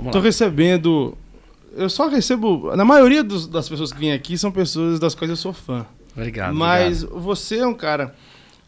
Estou recebendo. Eu só recebo. Na maioria dos, das pessoas que vêm aqui são pessoas das quais eu sou fã. Obrigado. Mas obrigado. você é um cara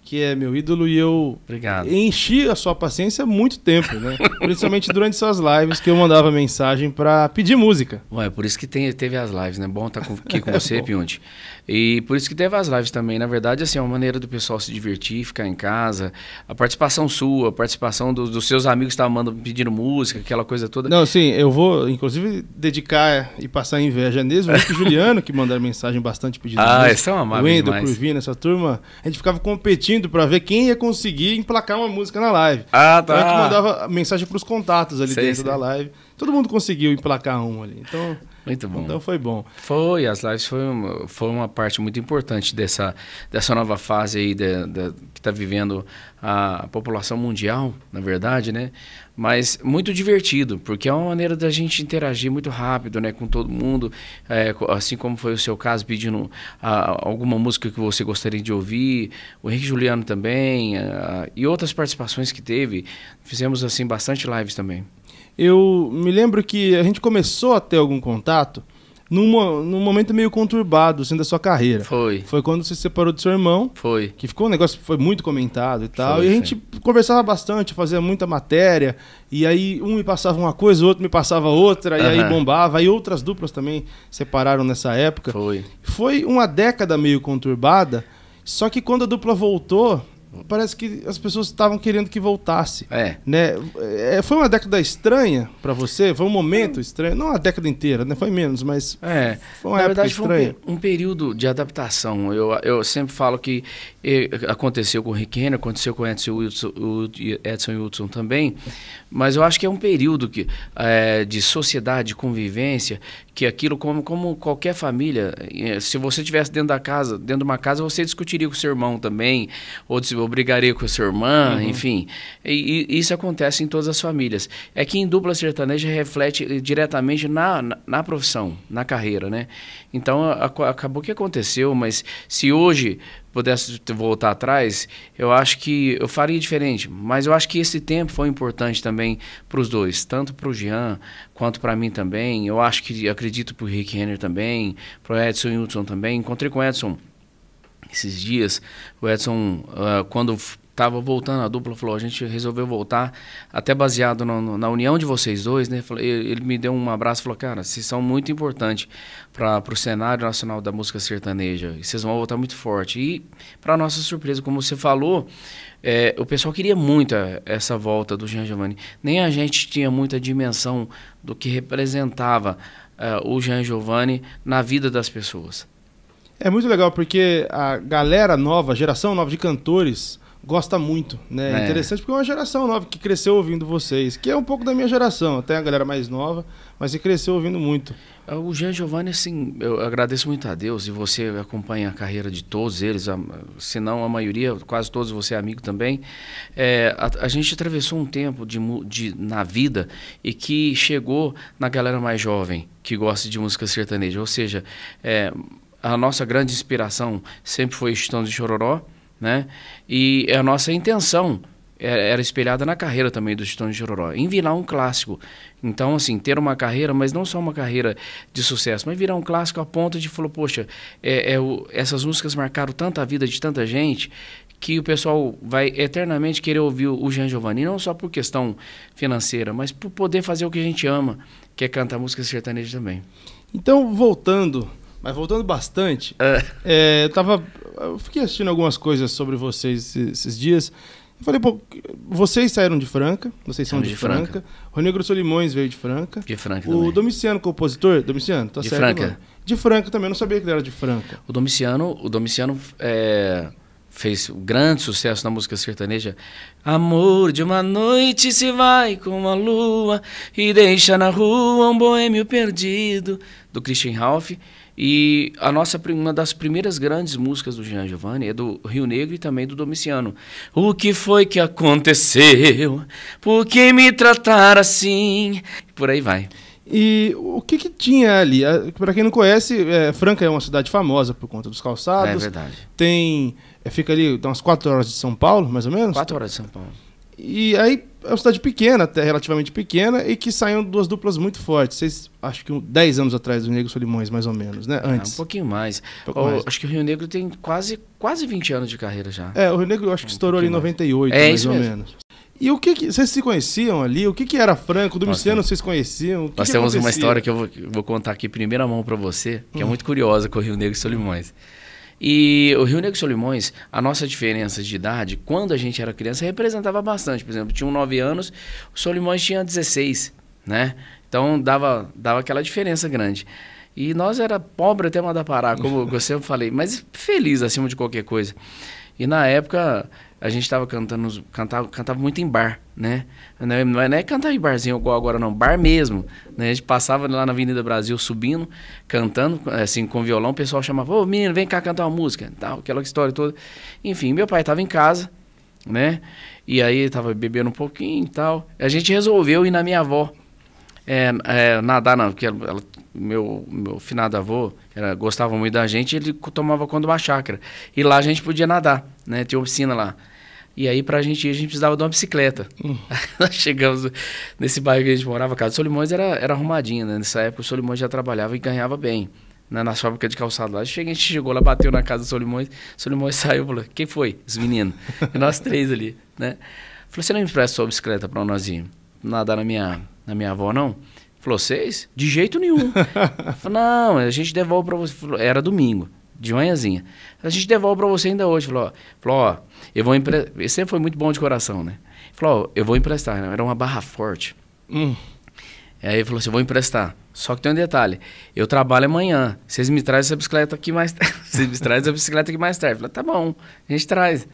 que é meu ídolo e eu obrigado. enchi a sua paciência há muito tempo, né? Principalmente durante suas lives que eu mandava mensagem para pedir música. Ué, por isso que tem, teve as lives, né? Bom estar tá aqui com você, é Pionte. E por isso que teve as lives também. Na verdade, assim, é uma maneira do pessoal se divertir, ficar em casa. A participação sua, a participação dos, dos seus amigos que estavam mandando, pedindo música, aquela coisa toda. Não, sim, eu vou, inclusive, dedicar e passar inveja neles. O Juliano, que mandaram mensagem bastante pedindo Ah, música. são amáveis Wendel, O Curvino, essa turma. A gente ficava competindo para ver quem ia conseguir emplacar uma música na live. Ah, tá. Então, a tá. gente mandava mensagem para os contatos ali sei, dentro sei. da live. Todo mundo conseguiu emplacar um ali. Então... Muito bom. Então foi bom. Foi, as lives foi uma, foi uma parte muito importante dessa, dessa nova fase aí de, de, que está vivendo a população mundial, na verdade, né? Mas muito divertido, porque é uma maneira da gente interagir muito rápido, né? Com todo mundo, é, assim como foi o seu caso, pedindo a, ah, alguma música que você gostaria de ouvir, o Henrique Juliano também, a, ah, e outras participações que teve. Fizemos, assim, bastante lives também eu me lembro que a gente começou a ter algum contato num, num momento meio conturbado assim, da sua carreira. Foi. Foi quando você se separou do seu irmão. Foi. Que ficou um negócio que foi muito comentado e tal. Foi, e a gente sim. conversava bastante, fazia muita matéria. E aí um me passava uma coisa, o outro me passava outra, e aí bombava. E outras duplas também separaram nessa época. Foi. Foi uma década meio conturbada. Só que quando a dupla voltou, parece que as pessoas estavam querendo que voltasse. É. Né? É, foi uma década estranha para você? Foi um momento estranho? Não a década inteira, né? Foi menos, mas é. foi uma Na verdade, estranha. Foi um, um, período de adaptação. Eu, eu sempre falo que aconteceu com o Rick Henry, aconteceu com o Edson Wilson, o Edson Wilson também, mas eu acho que é um período que, é, de sociedade, de convivência, que aquilo, como, como qualquer família, eh, se você estivesse dentro da casa, dentro de uma casa, você discutiria com o seu irmão também, ou se brigaria com a sua irmã, uhum. enfim. E, e, isso acontece em todas as famílias. É que em dupla sertaneja reflete eh, diretamente na, na, na profissão, na carreira, né? Então, a, a, acabou que aconteceu, mas se hoje pudesse voltar atrás, eu acho que eu faria diferente. Mas eu acho que esse tempo foi importante também para os dois, tanto para o Jean quanto para mim também. Eu acho que acredito para o Rick Renner também, para o Edson Hudson também. Encontrei com o Edson esses dias, o Edson, uh, quando estava voltando a dupla, falou, a gente resolveu voltar, até baseado no, no, na união de vocês dois, né? Ele me deu um abraço e falou, cara, vocês são muito importantes para o cenário nacional da música sertaneja, e vocês vão voltar muito forte. E, para nossa surpresa, como você falou, é, o pessoal queria muito essa volta do Jean Giovanni. Nem a gente tinha muita dimensão do que representava uh, o Jean Giovanni na vida das pessoas. É muito legal porque a galera nova, a geração nova de cantores gosta muito, né? É, é. Interessante porque é uma geração nova que cresceu ouvindo vocês, que é um pouco da minha geração, até a galera mais nova, mas que cresceu ouvindo muito. O Jean Giovanni, assim, eu agradeço muito a Deus e você acompanha a carreira de todos eles, a, se não a maioria, quase todos você é amigo também. É, a, a, gente atravessou um tempo de, de, na vida e que chegou na galera mais jovem que gosta de música sertaneja, ou seja, é, a nossa grande inspiração sempre foi Chitão de Chororó, né? E a nossa intenção é, era espelhada na carreira também do Chitão de Chororó, em virar um clássico. Então, assim, ter uma carreira, mas não só uma carreira de sucesso, mas virar um clássico a ponto de falar, poxa, é, é, essas músicas marcaram tanta vida de tanta gente que o pessoal vai eternamente querer ouvir o Jean Giovanni, não só por questão financeira, mas por poder fazer o que a gente ama, que é cantar música sertaneja também. Então, voltando mas voltando bastante, é. É, eu, tava, eu fiquei assistindo algumas coisas sobre vocês esses dias. Eu falei, pô, vocês saíram de Franca, vocês são de, de, Franca. Franca. O Solimões veio de Franca. De Franca O também. Domiciano, compositor, Domiciano, tá de certo? Franca. De Franca também, eu não sabia que ele era de Franca. O Domiciano, o Domiciano é, fez um grande sucesso na música sertaneja. Amor de uma noite se vai com a lua e deixa na rua um boêmio perdido, do Christian Ralph. E a nossa uma das primeiras grandes músicas do Jean Giovanni é do Rio Negro e também do Domiciano. O que foi que aconteceu? Por que me tratar assim? Por aí vai. E o que, que tinha ali? Para quem não conhece, é, Franca é uma cidade famosa por conta dos calçados. É verdade. Tem, é, fica ali, dá umas quatro horas de São Paulo, mais ou menos. Quatro horas de São Paulo. E aí é uma cidade pequena, até relativamente pequena, e que saíram duas duplas muito fortes. Vocês, acho que 10 anos atrás do Negro Solimões, mais ou menos, né? Ah, Antes. É, um pouquinho, mais. Um pouco oh, Acho que o Rio Negro tem quase, quase 20 anos de carreira já. É, o Rio Negro acho que estourou ali em 98, é, mais ou mesmo. menos. E o que, que, vocês se conheciam ali? O que, que era Franco? Do Luciano vocês conheciam? nós que temos acontecia? uma história que eu vou, vou contar aqui primeira mão para você, que é hum. é muito curiosa com o Rio Negro e Solimões. Hum. E o Rio Negro e Solimões, a nossa diferença de idade, quando a gente era criança, representava bastante. Por exemplo, tinha 9 anos, o Solimões tinha 16, né? Então dava, dava aquela diferença grande. E nós era pobre até mandar parar, como eu sempre falei, mas feliz acima de qualquer coisa. E na época a gente tava cantando, cantava, cantava muito em bar, né? É, não é, não é cantar em barzinho igual agora não, bar mesmo, né? A gente passava lá na Avenida Brasil subindo, cantando, é, assim, com violão, o pessoal chamava, ô menino, vem cá cantar uma música, tal, aquela história toda. Enfim, meu pai tava em casa, né? E aí tava bebendo um pouquinho e tal. A gente resolveu ir na minha avó, é, é, nadar, não, porque ela, meu, meu finado avô era, gostava muito da gente, ele tomava conta de uma chácara, e lá a gente podia nadar né? Tinha oficina lá. E aí, pra gente ir, a gente precisava de uma bicicleta. Hum. Nós chegamos nesse bairro que a gente morava, a casa do Solimões era, era arrumadinha, né? Nessa época o Solimões já trabalhava e ganhava bem. Na, né, na fábrica de calçado lá. A gente chegou lá, bateu na casa do Solimões. Solimões saiu e falou: Quem foi? Os meninos. E nós três ali, né? Falou: Você não empresta sua bicicleta pra nós ir nadar na minha, na minha avó, não? Falou: Vocês? De jeito nenhum. Falou: Não, a gente devolve pra você. Falou, era domingo de manhãzinha. A gente devolve para você ainda hoje. Falou, ó, falou, ó eu vou emprestar. Você foi muito bom de coração, né? Falou, ó, eu vou emprestar. Né? Era uma barra forte. Hum. Aí ele falou assim, vou emprestar. Só que tem um detalhe. Eu trabalho amanhã. Vocês me trazem essa bicicleta aqui mais tarde. Vocês me trazem essa bicicleta aqui mais tarde. Falei, tá bom, a gente traz.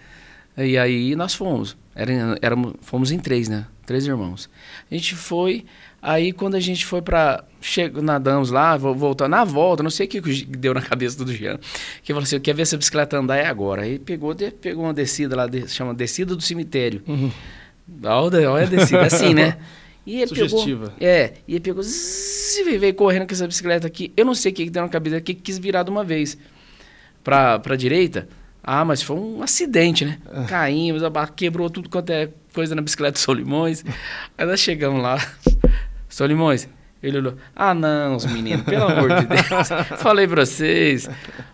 E aí nós fomos. Era, era, fomos em três, né? Três irmãos. A gente foi, Aí quando a gente foi para chego, nadamos lá, voltando, na volta, não sei o que deu na cabeça do Jean, que falou assim, eu quero ver essa bicicleta andar é agora. Aí pegou, pegou uma descida lá, chama descida do cemitério. Uhum. Olha, olha a descida, assim, né? E ele Sugestiva. Pegou, é, e ele pegou, zzz, veio correndo com essa bicicleta aqui. Eu não sei o que, deu na cabeça, que quis virar de uma vez pra, pra direita. Ah, mas foi um acidente, né? É. Caímos, quebrou tudo quanto é coisa na bicicleta do Solimões. Aí nós chegamos lá, Sou Limões. Ele olhou, ah não, os meninos, pelo amor de Deus. Falei pra vocês.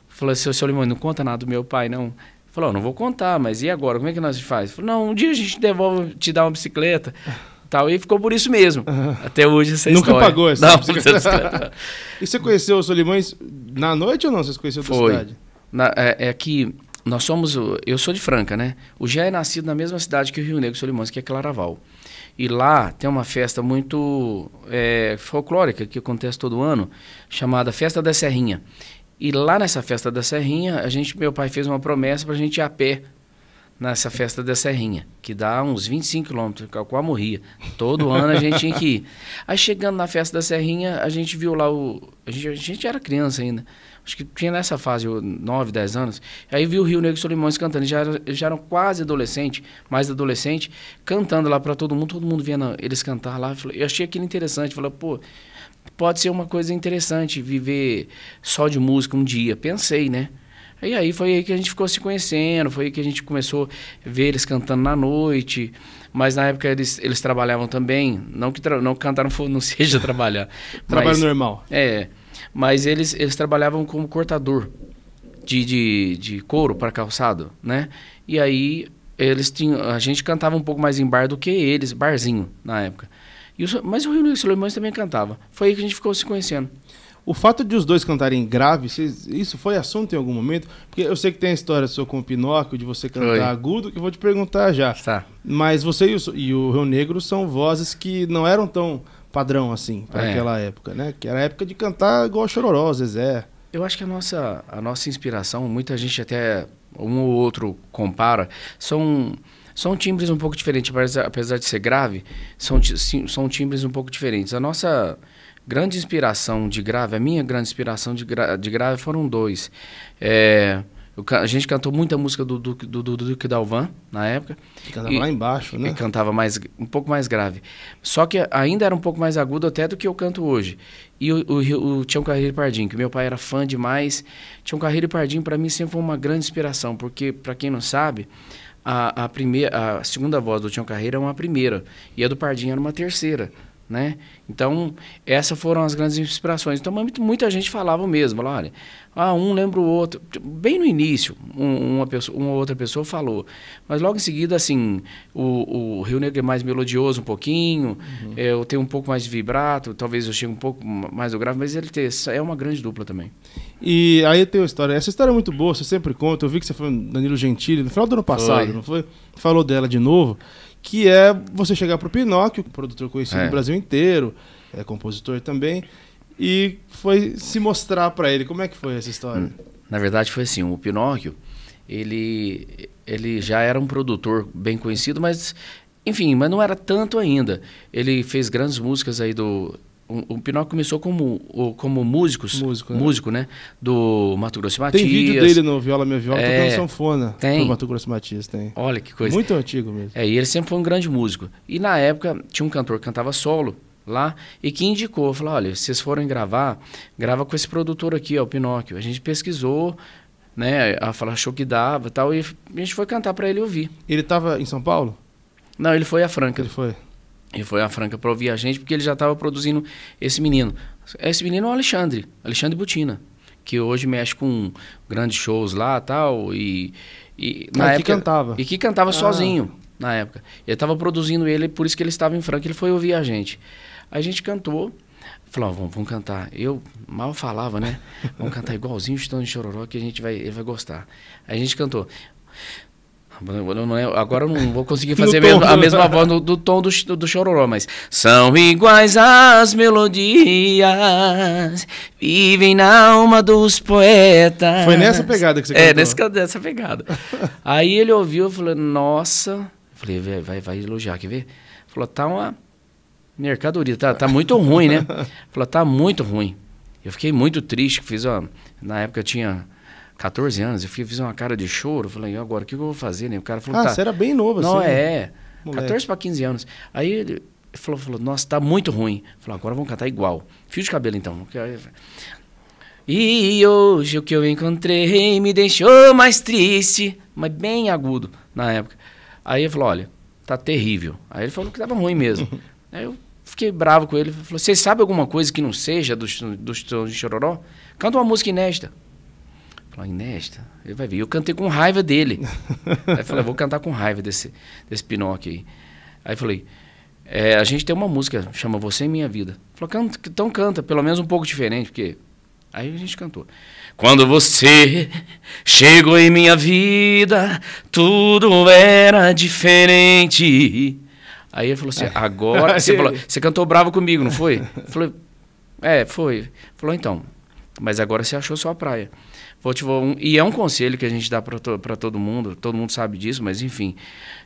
Falou, seu, seu Limões, não conta nada do meu pai, não. Falou, não vou contar, mas e agora? Como é que nós faz? Falou, não, um dia a gente devolve, te dá uma bicicleta. Tal, e ficou por isso mesmo. Uhum. Até hoje essa Nunca história. pagou essa não, bicicleta. e você conheceu o Solimões na noite ou não? Vocês conheceram da cidade? Na, é, é que nós somos. Eu sou de Franca, né? O Gé é nascido na mesma cidade que o Rio Negro Solimões, que é Claraval. E lá tem uma festa muito é, folclórica que acontece todo ano, chamada Festa da Serrinha. E lá nessa festa da Serrinha, a gente, meu pai fez uma promessa para a gente ir a pé nessa festa da Serrinha, que dá uns 25 quilômetros, que é a morria. Todo ano a gente tinha que ir. Aí chegando na festa da Serrinha, a gente viu lá o. A gente, a gente era criança ainda acho que tinha nessa fase, 9, 10 anos. Aí vi o Rio Negro e Solimões cantando, eles já, eram, já eram quase adolescente, mais adolescente, cantando lá para todo mundo, todo mundo vendo eles cantar lá. Eu achei aquilo interessante, falei, pô, pode ser uma coisa interessante viver só de música um dia. Pensei, né? E aí foi aí que a gente ficou se conhecendo, foi aí que a gente começou a ver eles cantando na noite. Mas na época eles, eles trabalhavam também, não que, não não, não seja trabalhar. Trabalho mas, normal. É. Mas eles, eles trabalhavam como cortador de, de, de couro para calçado, né? E aí eles tinham, a gente cantava um pouco mais em bar do que eles, barzinho na época. E o, mas o Rio Negro Solimões também cantava. Foi aí que a gente ficou se conhecendo. O fato de os dois cantarem grave, isso foi assunto em algum momento? Porque eu sei que tem a história sua com o Pinóquio, de você cantar agudo, que eu vou te perguntar já. Tá. Mas você e o, e o Rio Negro são vozes que não eram tão padrão, assim, para é. aquela época, né? Que era a época de cantar igual a Chororó, Zezé. Eu acho que a nossa, a nossa inspiração, muita gente até um ou outro compara, são, são timbres um pouco diferentes, apesar de ser grave, são, são timbres um pouco diferentes. A nossa grande inspiração de grave, a minha grande inspiração de, gra, de grave foram dois. É, a gente cantou muita música do Duque, do, do, do Duque Dalvan na época. E cantava e, lá embaixo, né? E cantava mais, um pouco mais grave. Só que ainda era um pouco mais agudo até do que eu canto hoje. E o, o, o Tião Carreiro Pardinho, que meu pai era fã demais. Tião Carreiro Pardinho, para mim, sempre foi uma grande inspiração, porque, para quem não sabe, a, a, primeira, a segunda voz do Tião Carreiro é uma primeira, e a do Pardinho era uma terceira. Né? Então, essas foram as grandes inspirações. Então, muita gente falava mesmo, olha, ah, um lembra o outro. Tipo, bem no início, um, uma, pessoa, uma outra pessoa falou, mas logo em seguida, assim, o, o Rio Negro é mais melodioso um pouquinho, uhum. é, eu tenho um pouco mais de vibrato, talvez eu chegue um pouco mais do grave, mas ele tem, é uma grande dupla também. E aí tem uma história, essa história é muito boa, você sempre conta, eu vi que você foi Danilo Gentili, no final do ano passado, foi. não foi? Falou dela de novo que é você chegar para o Pinóquio, produtor conhecido é. Brasil inteiro, é compositor também, e foi se mostrar para ele. Como é que foi essa história? Hum, na verdade foi assim, o Pinóquio, ele ele já era um produtor bem conhecido, mas enfim, mas não era tanto ainda. Ele fez grandes músicas aí do o, o Pinóquio começou como, o, como músicos, músico, né? músico, né? Do Mato Grosso Matias. Tem vídeo dele no Viola Minha Viola é, tocando sanfona tem. do Mato Grosso Matias, tem. Olha que coisa. Muito antigo mesmo. É, e ele sempre foi um grande músico. E na época tinha um cantor que cantava solo lá e que indicou, falou, olha, vocês forem gravar, grava com esse produtor aqui, ó, o Pinóquio. A gente pesquisou, né, a falar achou que dava, tal, e a gente foi cantar para ele ouvir. Ele estava em São Paulo? Não, ele foi a Franca. Ele foi. E foi a Franca para ouvir a gente, porque ele já estava produzindo esse menino. Esse menino é o Alexandre, Alexandre Butina, que hoje mexe com grandes shows lá tal, e e na ah, época, que cantava. E que cantava ah. sozinho na época. Eu estava produzindo ele, por isso que ele estava em Franca, ele foi ouvir a gente. A gente cantou, falou, ah, vamos, vamos cantar. Eu mal falava, né? Vamos cantar igualzinho o Estão de Chororó, que a gente vai, ele vai gostar. A gente cantou. É, agora eu não vou conseguir fazer mesmo, a mesma voz do, do tom do, do, do chororó, mas. São iguais as melodias, vivem na alma dos poetas. Foi nessa pegada que você é, cantou? É, nessa pegada. Aí ele ouviu e falou: Nossa. Eu falei: vai, vai, vai elogiar, quer ver? Falou: Tá uma mercadoria, tá, tá muito ruim, né? Falou: Tá muito ruim. Eu fiquei muito triste, fiz, ó. Na época eu tinha 14 anos, eu fiz uma cara de choro, falei, agora, o que eu vou fazer? Né? O cara falou, ah, tá, você era bem novo não, assim. Não, né? é, moleque. 14 para 15 anos. Aí ele falou, falou, nossa, tá muito ruim. Falou, agora vamos cantar igual. Fio de cabelo, então. E hoje o que eu encontrei me deixou mais triste, mas bem agudo na época. Aí ele falou, olha, tá terrível. Aí ele falou que tava ruim mesmo. Aí eu fiquei bravo com ele. Falou, você sabe alguma coisa que não seja do, do, do Chororó? Canta uma música inédita. Falou, inédita. Ele vai ver. Eu cantei com raiva dele. aí falei, ah, vou cantar com raiva desse, desse Pinóquio aí. Aí falei, é, a gente tem uma música, chama Você em Minha Vida. Falou, canta, então canta, pelo menos um pouco diferente, porque. Aí a gente cantou. Quando você chegou em minha vida, tudo era diferente. Aí ele falou assim: ah. agora. você, falou, você cantou bravo comigo, não foi? Falei, é, foi. Falou, então. Mas agora você achou sua praia e é um conselho que a gente dá para to, pra todo mundo, todo mundo sabe disso, mas enfim,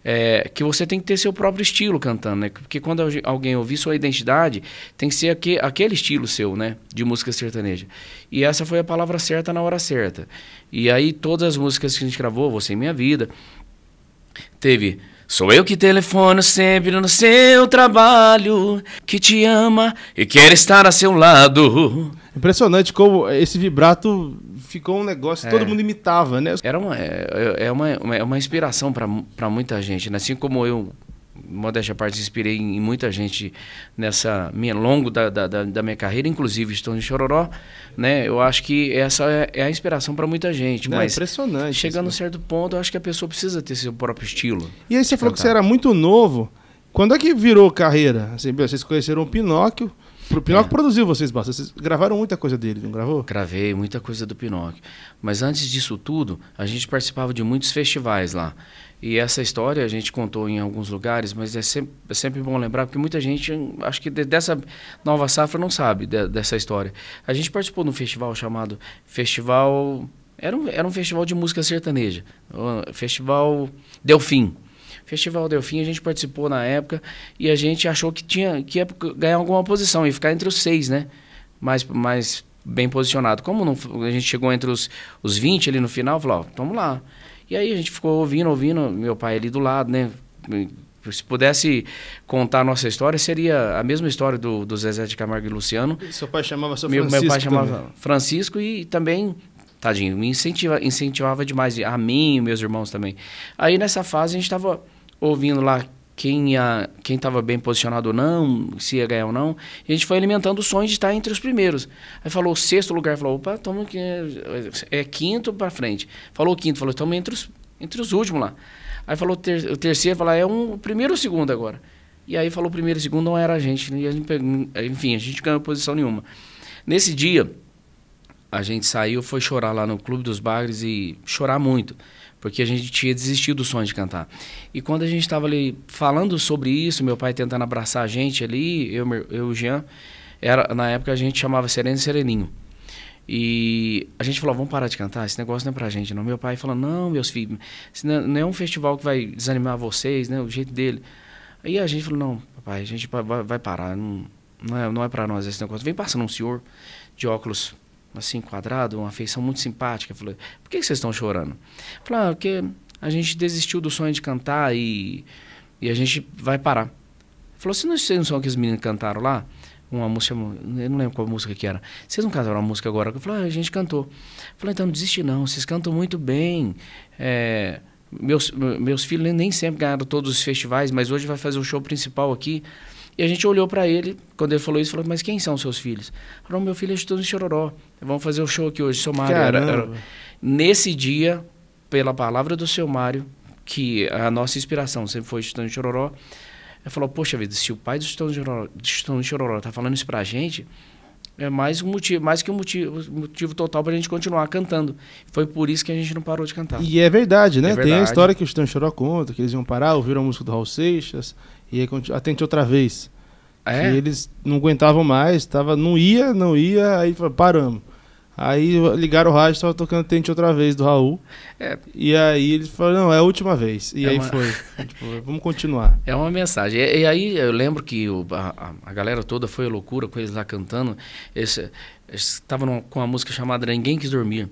é, que você tem que ter seu próprio estilo cantando, né? Porque quando alguém ouvir sua identidade, tem que ser aquele, aquele estilo seu, né? De música sertaneja. E essa foi a palavra certa na hora certa. E aí todas as músicas que a gente gravou, Você em Minha Vida, teve Sou eu que telefono sempre no seu trabalho, que te ama e quer estar a seu lado. Impressionante como esse vibrato ficou um negócio que é. todo mundo imitava, né? Era uma, é, é, é uma, é uma inspiração para muita gente, né? Assim como eu, modéstia à parte, inspirei em muita gente nessa minha longo da, da, da minha carreira, inclusive estou em Chororó, né? Eu acho que essa é, é a inspiração para muita gente. Não, mas é impressionante. Chegando a né? um certo ponto, eu acho que a pessoa precisa ter seu próprio estilo. E aí você falou cantar. que você era muito novo. Quando é que virou carreira? Assim, vocês conheceram o Pinóquio, o Pinóquio é. produziu vocês bastante. Vocês gravaram muita coisa dele, não gravou? Gravei muita coisa do Pinóquio. Mas antes disso tudo, a gente participava de muitos festivais lá. E essa história a gente contou em alguns lugares, mas é sempre, é sempre bom lembrar, porque muita gente, hum, acho que de, dessa nova safra, não sabe de, dessa história. A gente participou de um festival chamado Festival. Era um, era um festival de música sertaneja. Festival Delfim. Festival Delfim, a gente participou na época e a gente achou que tinha que ia ganhar alguma posição e ficar entre os seis, né? Mais, mais bem posicionado. Como não, a gente chegou entre os, os 20 ali no final, falou, ó, vamos lá. E aí a gente ficou ouvindo, ouvindo, meu pai ali do lado, né? Se pudesse contar a nossa história, seria a mesma história do, do Zezé de Camargo e Luciano. E seu pai chamava seu meu, Francisco. Meu pai chamava também. Francisco e também, tadinho, me incentiva, incentivava demais, a mim e meus irmãos também. Aí nessa fase a gente estava ouvindo lá quem ia, quem estava bem posicionado ou não, se ia ganhar ou não. E a gente foi alimentando o sonho de estar entre os primeiros. Aí falou sexto lugar, falou, opa, toma que é, é quinto para frente. Falou quinto, falou, estamos entre os, entre os últimos lá. Aí falou ter, o terceiro, falou, ah, é um primeiro ou segundo agora. E aí falou primeiro e segundo, não era a gente. E a gente enfim, a gente ganhou posição nenhuma. Nesse dia, a gente saiu, foi chorar lá no Clube dos Bagres e chorar muito porque a gente tinha desistido do sonho de cantar. E quando a gente estava ali falando sobre isso, meu pai tentando abraçar a gente ali, eu, eu o Jean, era, na época a gente chamava Sereno e Sereninho. E a gente falou, vamos parar de cantar, esse negócio não é pra gente, não. Meu pai falou, não, meus filhos, é, não é um festival que vai desanimar vocês, né? O jeito dele. Aí a gente falou, não, papai, a gente vai, vai parar, não, não é, não é pra nós esse negócio. Vem passando um senhor de óculos assim, quadrado, uma feição muito simpática. Falou, por que vocês estão chorando? Falou, ah, porque a gente desistiu do sonho de cantar e, e a gente vai parar. Falou, se não vocês não são aqueles meninos que cantaram lá? Uma música, eu não lembro qual música que era. Vocês não cantaram uma música agora? Eu falei, ah, a gente cantou. Falou, então não desiste não, vocês cantam muito bem. É, meus, meus filhos nem sempre ganharam todos os festivais, mas hoje vai fazer o show principal aqui. E a gente olhou para ele, quando ele falou isso, falou: Mas quem são seus filhos? Falou: Meu filho é estudo em Chororó. Vamos fazer o um show aqui hoje, seu Mário. Era, era... Nesse dia, pela palavra do seu Mário, que a nossa inspiração sempre foi estudando em Chororó, ele falou: Poxa vida, se o pai do Estudando Chororó está tá falando isso para a gente. É mais um motivo, mais que um motivo, motivo total para a gente continuar cantando. Foi por isso que a gente não parou de cantar. E é verdade, né? É verdade. Tem a história que o Stan Choró conta, que eles iam parar, ouviram a música do Raul Seixas, e aí atende outra vez. Ah, é? eles não aguentavam mais, tava, não ia, não ia, aí paramos. Aí ligaram o rádio, tava tocando Tente Outra Vez, do Raul. É. E aí eles falaram, não, é a última vez. E é aí uma... foi. tipo, vamos continuar. É uma mensagem. E, e aí eu lembro que o, a, a, galera toda foi loucura com eles lá cantando. Eles estavam com uma música chamada Ninguém Quis Dormir.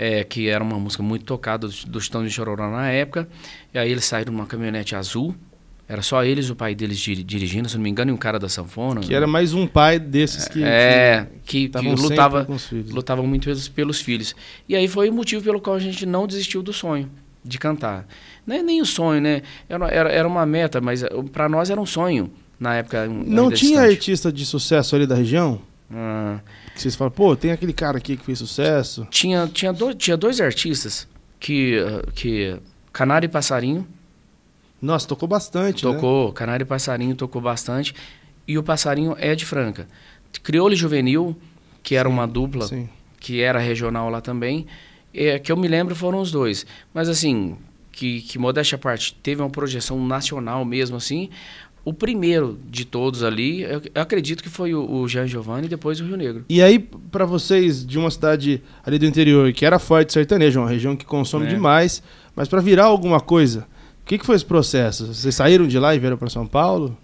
É, que era uma música muito tocada dos do Titãs de Chororó na época. E aí eles saíram numa caminhonete azul era só eles, o pai deles dirigindo, se não me engano, e um cara da sanfona. Que né? era mais um pai desses que. É, que, que, que lutava, lutava muito pelos, pelos, filhos. E aí foi o motivo pelo qual a gente não desistiu do sonho de cantar. Nem, é nem o sonho, né? Era, era, era uma meta, mas eh, para nós era um sonho na época. Não tinha distante. artista de sucesso ali da região? Ah. Que vocês falam, pô, tem aquele cara aqui que fez sucesso. Tinha, tinha, do, tinha dois artistas que. Ah, que Canário e Passarinho nossa, tocou bastante. Né? Tocou, né? Canário e Passarinho tocou bastante. E o Passarinho é de Franca. Crioulo Juvenil, que era sim, uma dupla, sim. que era regional lá também, é, que eu me lembro foram os dois. Mas assim, que, que modéstia à parte, teve uma projeção nacional mesmo assim. O primeiro de todos ali, eu, eu acredito que foi o, o Jean Giovanni e depois o Rio Negro. E aí, para vocês de uma cidade ali do interior, que era forte sertanejo, uma região que consome é. demais, mas para virar alguma coisa, que, que foi esse processo? Vocês saíram de lá e vieram para São Paulo?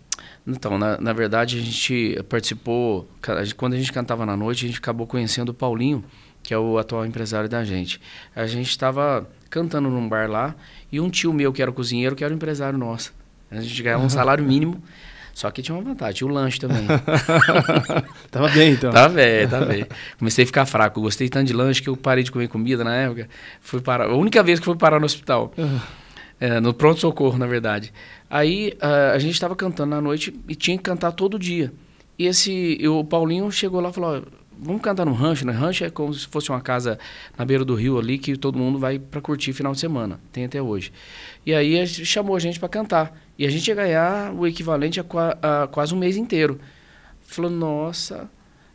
Então, na, na, verdade, a gente participou. Quando a gente cantava na noite, a gente acabou conhecendo o Paulinho, que é o atual empresário da gente. A gente estava cantando num bar lá e um tio meu, que era cozinheiro, que era o empresário nosso. A gente ganhava um salário mínimo. Só que tinha uma vantagem, o lanche também. tava bem, então. Tá bem, tá bem. Comecei a ficar fraco. gostei tanto de lanche que eu parei de comer comida na época. Fui parar. A única vez que fui parar no hospital. É, no pronto-socorro, na verdade. Aí a, a gente estava cantando na noite e tinha que cantar todo dia. E esse, eu, o Paulinho chegou lá e falou: vamos cantar no rancho, né? Rancho é como se fosse uma casa na beira do rio ali que todo mundo vai para curtir final de semana. Tem até hoje. E aí chamou a gente para cantar. E a gente ia ganhar o equivalente a, a, a quase um mês inteiro. Falou, nossa.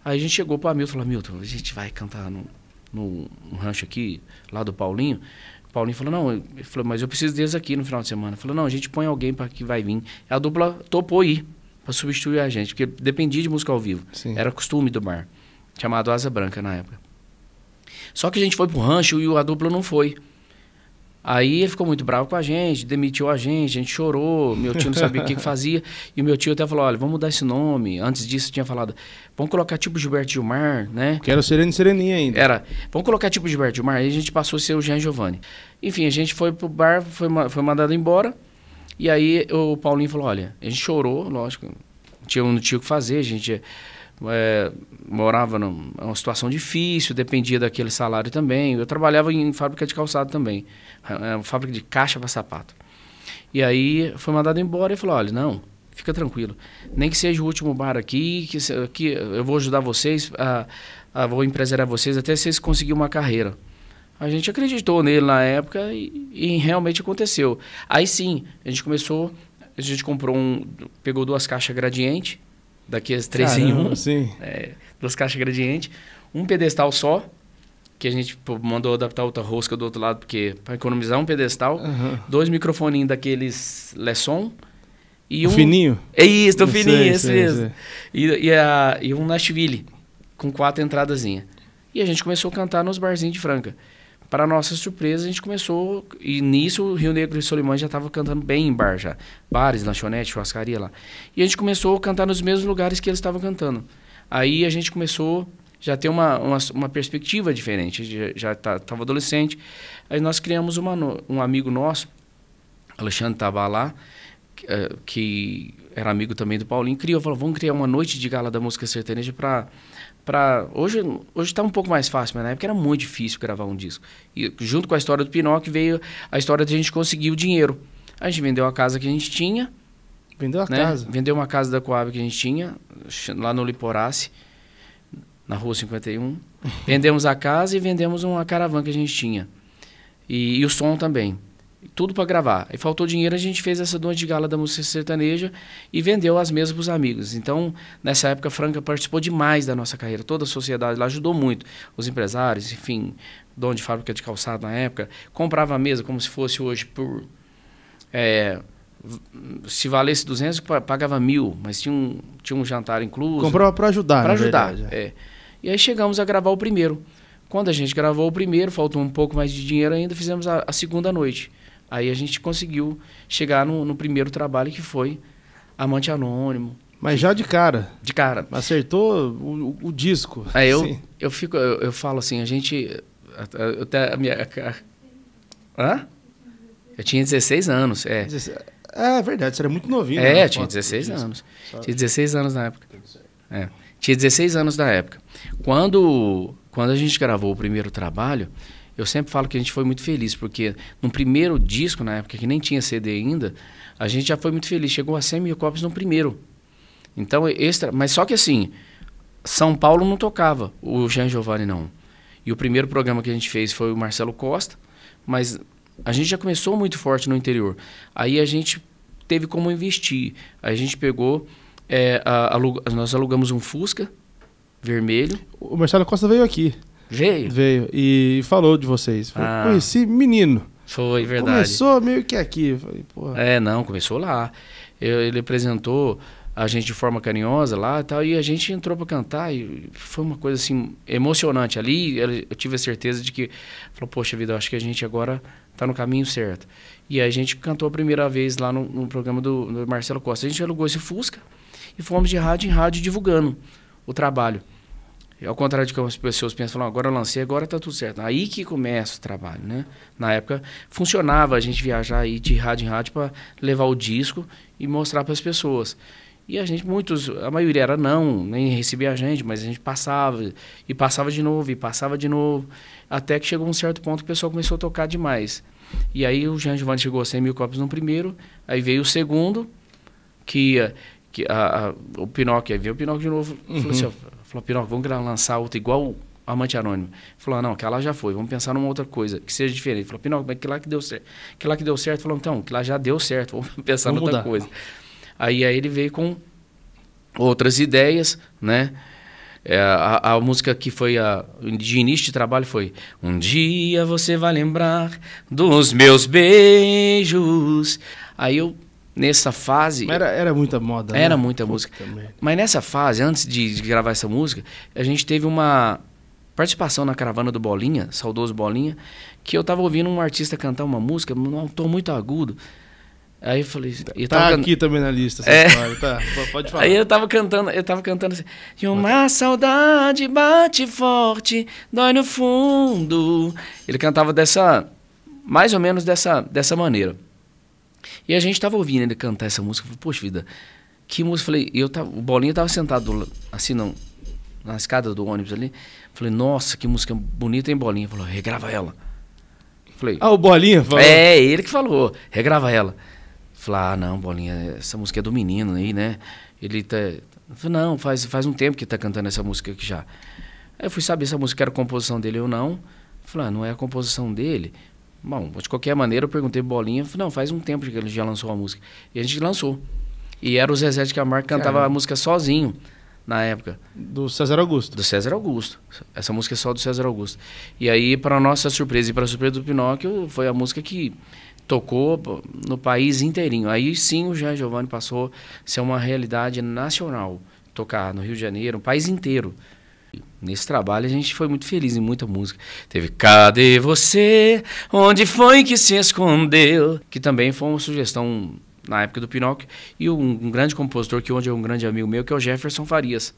Aí a gente chegou para Milton e falou: Milton, a gente vai cantar no, no, no rancho aqui, lá do Paulinho. Paulinho falou, não, ele falou, mas eu preciso deles aqui no final de semana. Falou, não, a gente põe alguém para que vai vir. A dupla topou ir para substituir a gente, porque dependia de música ao vivo. Sim. Era costume do bar, chamado Asa Branca na época. Só que a gente foi pro rancho e a dupla não foi. Aí ele ficou muito bravo com a gente, demitiu a gente, a gente chorou, meu tio não sabia o que, que, fazia. E o meu tio até falou: olha, vamos mudar esse nome. Antes disso tinha falado: vamos colocar tipo Gilberto Gilmar, né? Que era o Sereno Sereninha ainda. Era, vamos colocar tipo Gilberto Gilmar. Aí a gente passou a ser o Jean Giovanni. Enfim, a gente foi pro bar, foi, foi mandado embora. E aí o Paulinho falou: olha, a gente chorou, lógico, tinha um tio que fazer, a gente é, morava numa é situação difícil, dependia daquele salário também. Eu trabalhava em fábrica de calçado também, é, é fábrica de caixa para sapato. E aí foi mandado embora e falou: olha, não, fica tranquilo, nem que seja o último bar aqui, que, que eu vou ajudar vocês, a, a, vou empresariar vocês até vocês conseguirem uma carreira. A gente acreditou nele na época e, e realmente aconteceu. Aí sim, a gente começou, a gente comprou um, pegou duas caixas gradiente daqui as três Caramba, em um. Sim. É, duas caixas gradiente. Um pedestal só, que a gente pô, mandou adaptar outra rosca do outro lado, porque para economizar um pedestal. Uhum. Dois microfoninhos daqueles Lesson. E um... Fininho? É isso, fininho, sei, isso sei, mesmo. Sei. E, e, a, e um Nashville, com quatro entradazinhas. E a gente começou a cantar nos barzinhos de Franca. Para nossa surpresa, a gente começou, e nisso o Rio Negro e Solimão já estava cantando bem em bar já. Bares, lanchonete, churrascaria lá. E a gente começou a cantar nos mesmos lugares que eles estavam cantando. Aí a gente começou já ter uma, uma, uma perspectiva diferente, já estava adolescente. Aí nós criamos uma, um amigo nosso, Alexandre estava lá, eh, que era amigo também do Paulinho, criou, falou, vamos criar uma noite de gala da música sertaneja para Pra... Hoje está um pouco mais fácil, mas na época era muito difícil gravar um disco. E junto com a história do Pinóquio veio a história de a gente conseguir o dinheiro. A gente vendeu a casa que a gente tinha. Vendeu a né? casa? Vendeu uma casa da Coab que a gente tinha, lá no Liporace, na Rua 51. vendemos a casa e vendemos uma caravana que a gente tinha. E, e o som também tudo para gravar. E faltou dinheiro, a gente fez essa dona de gala da música sertaneja e vendeu as mesmas para os amigos. Então, nessa época, Franca participou demais da nossa carreira. Toda a sociedade lá ajudou muito. Os empresários, enfim, dono de fábrica de calçado na época, comprava a mesa como se fosse hoje por... É, se valesse 200, pagava mil, mas tinha um, tinha um jantar incluso. Comprou para ajudar, Para ajudar, verdade. É. é. E aí chegamos a gravar o primeiro. Quando a gente gravou o primeiro, faltou um pouco mais de dinheiro ainda, fizemos a, a segunda noite. Aí a gente conseguiu chegar no, no primeiro trabalho que foi Amante Anônimo. Mas já de cara. De cara. Acertou o, o disco. Aí é, eu, eu fico, eu, eu, falo assim, a gente. Até a minha. A, hã? Eu tinha 16 anos, é. 16, é, é verdade, você era muito novinho. É, né? eu tinha 16 anos. Sabe? Tinha 16 anos na época. É, tinha 16 anos na época. Quando, quando a gente gravou o primeiro trabalho, eu sempre falo que a gente foi muito feliz, porque no primeiro disco, na época que nem tinha CD ainda, a gente já foi muito feliz. Chegou a 100 mil cópias no primeiro. Então, é extra. Mas só que assim, São Paulo não tocava, o Jean Giovanni não. E o primeiro programa que a gente fez foi o Marcelo Costa, mas a gente já começou muito forte no interior. Aí a gente teve como investir. a gente pegou, é, a, a, nós alugamos um Fusca vermelho. O Marcelo Costa veio aqui. Veio? Veio. E falou de vocês. ah. Conheci menino. Foi, verdade. Começou meio que aqui. Falei, porra. É, não, começou lá. Eu, ele apresentou a gente de forma carinhosa lá e tal, e a gente entrou para cantar e foi uma coisa assim emocionante ali, eu tive a certeza de que falou, poxa vida, acho que a gente agora tá no caminho certo. E a gente cantou a primeira vez lá no, no programa do, do Marcelo Costa. A gente alugou esse Fusca e fomos de rádio em rádio divulgando o trabalho. É ao contrário de que as pessoas pensam, agora eu lancei, agora está tudo certo. Aí que começa o trabalho, né? Na época funcionava a gente viajar aí de rádio em rádio para levar o disco e mostrar para as pessoas. E a gente, muitos, a maioria era não, nem recebia a gente, mas a gente passava, e passava de novo, e passava de novo, até que chegou um certo ponto que o pessoal começou a tocar demais. E aí o Jean Giovanni chegou a 100 mil cópias no primeiro, aí veio o segundo, que, que a, a, o Pinóquio, aí veio o Pinóquio de novo, uhum. falou assim, Falou, Piroca, vamos lançar outra igual Amante Anônimo. Falou, ah, não, aquela já foi, vamos pensar numa outra coisa, que seja diferente. Falou, Pinal, mas que lá que deu certo. Que lá que deu certo, falou, então, que lá já deu certo, vamos pensar numa outra coisa. Aí, aí ele veio com outras ideias, né? É, a, a, música que foi a, de início de trabalho foi Um dia você vai lembrar dos meus beijos. Aí eu nessa fase. era, era muita moda. Era né? muita Puta música. Merda. Mas nessa fase, antes de, de gravar essa música, a gente teve uma participação na caravana do Bolinha, saudoso Bolinha, que eu tava ouvindo um artista cantar uma música num tom muito agudo. Aí eu falei. Tá eu tá aqui também na lista essa é. história, tá? Pode falar. Aí eu tava cantando, eu tava cantando assim. E uma saudade bate forte, dói no fundo. Ele cantava dessa. Mais ou menos dessa, dessa maneira. E a gente tava ouvindo ele cantar essa música. Eu falei, poxa vida, que música? Falei, eu tava, o Bolinha tava sentado assim, não, na escada do ônibus ali. Falei, nossa, que música bonita, hein, Bolinha? Falou, regrava ela. Falei, ah, o Bolinha falou? É, ele que falou, regrava ela. Falei, ah, não, Bolinha, essa música é do menino aí, né? Ele tá. Falei, não, faz, faz um tempo que tá cantando essa música aqui já. Aí eu fui saber se a música era composição dele ou não. Falei, ah, não é a composição dele. Bom, de qualquer maneira, eu perguntei Bolinha, falei, não, faz um tempo que ele já lançou a música. E a gente lançou. E era o Zezé de Camargo que cantava a música sozinho, na época. Do César Augusto. Do César Augusto. Essa música é só do César Augusto. E aí, para nossa surpresa e para surpresa do Pinóquio, foi a música que tocou no país inteirinho. Aí sim, o Jean Giovanni passou a ser uma realidade nacional. Tocar no Rio de Janeiro, o país inteiro Nesse trabalho a gente foi muito feliz em muita música. Teve Cadê Você? Onde foi que se escondeu? Que também foi uma sugestão na época do Pinóquio. E um, um grande compositor que hoje é um grande amigo meu, que é o Jefferson Farias.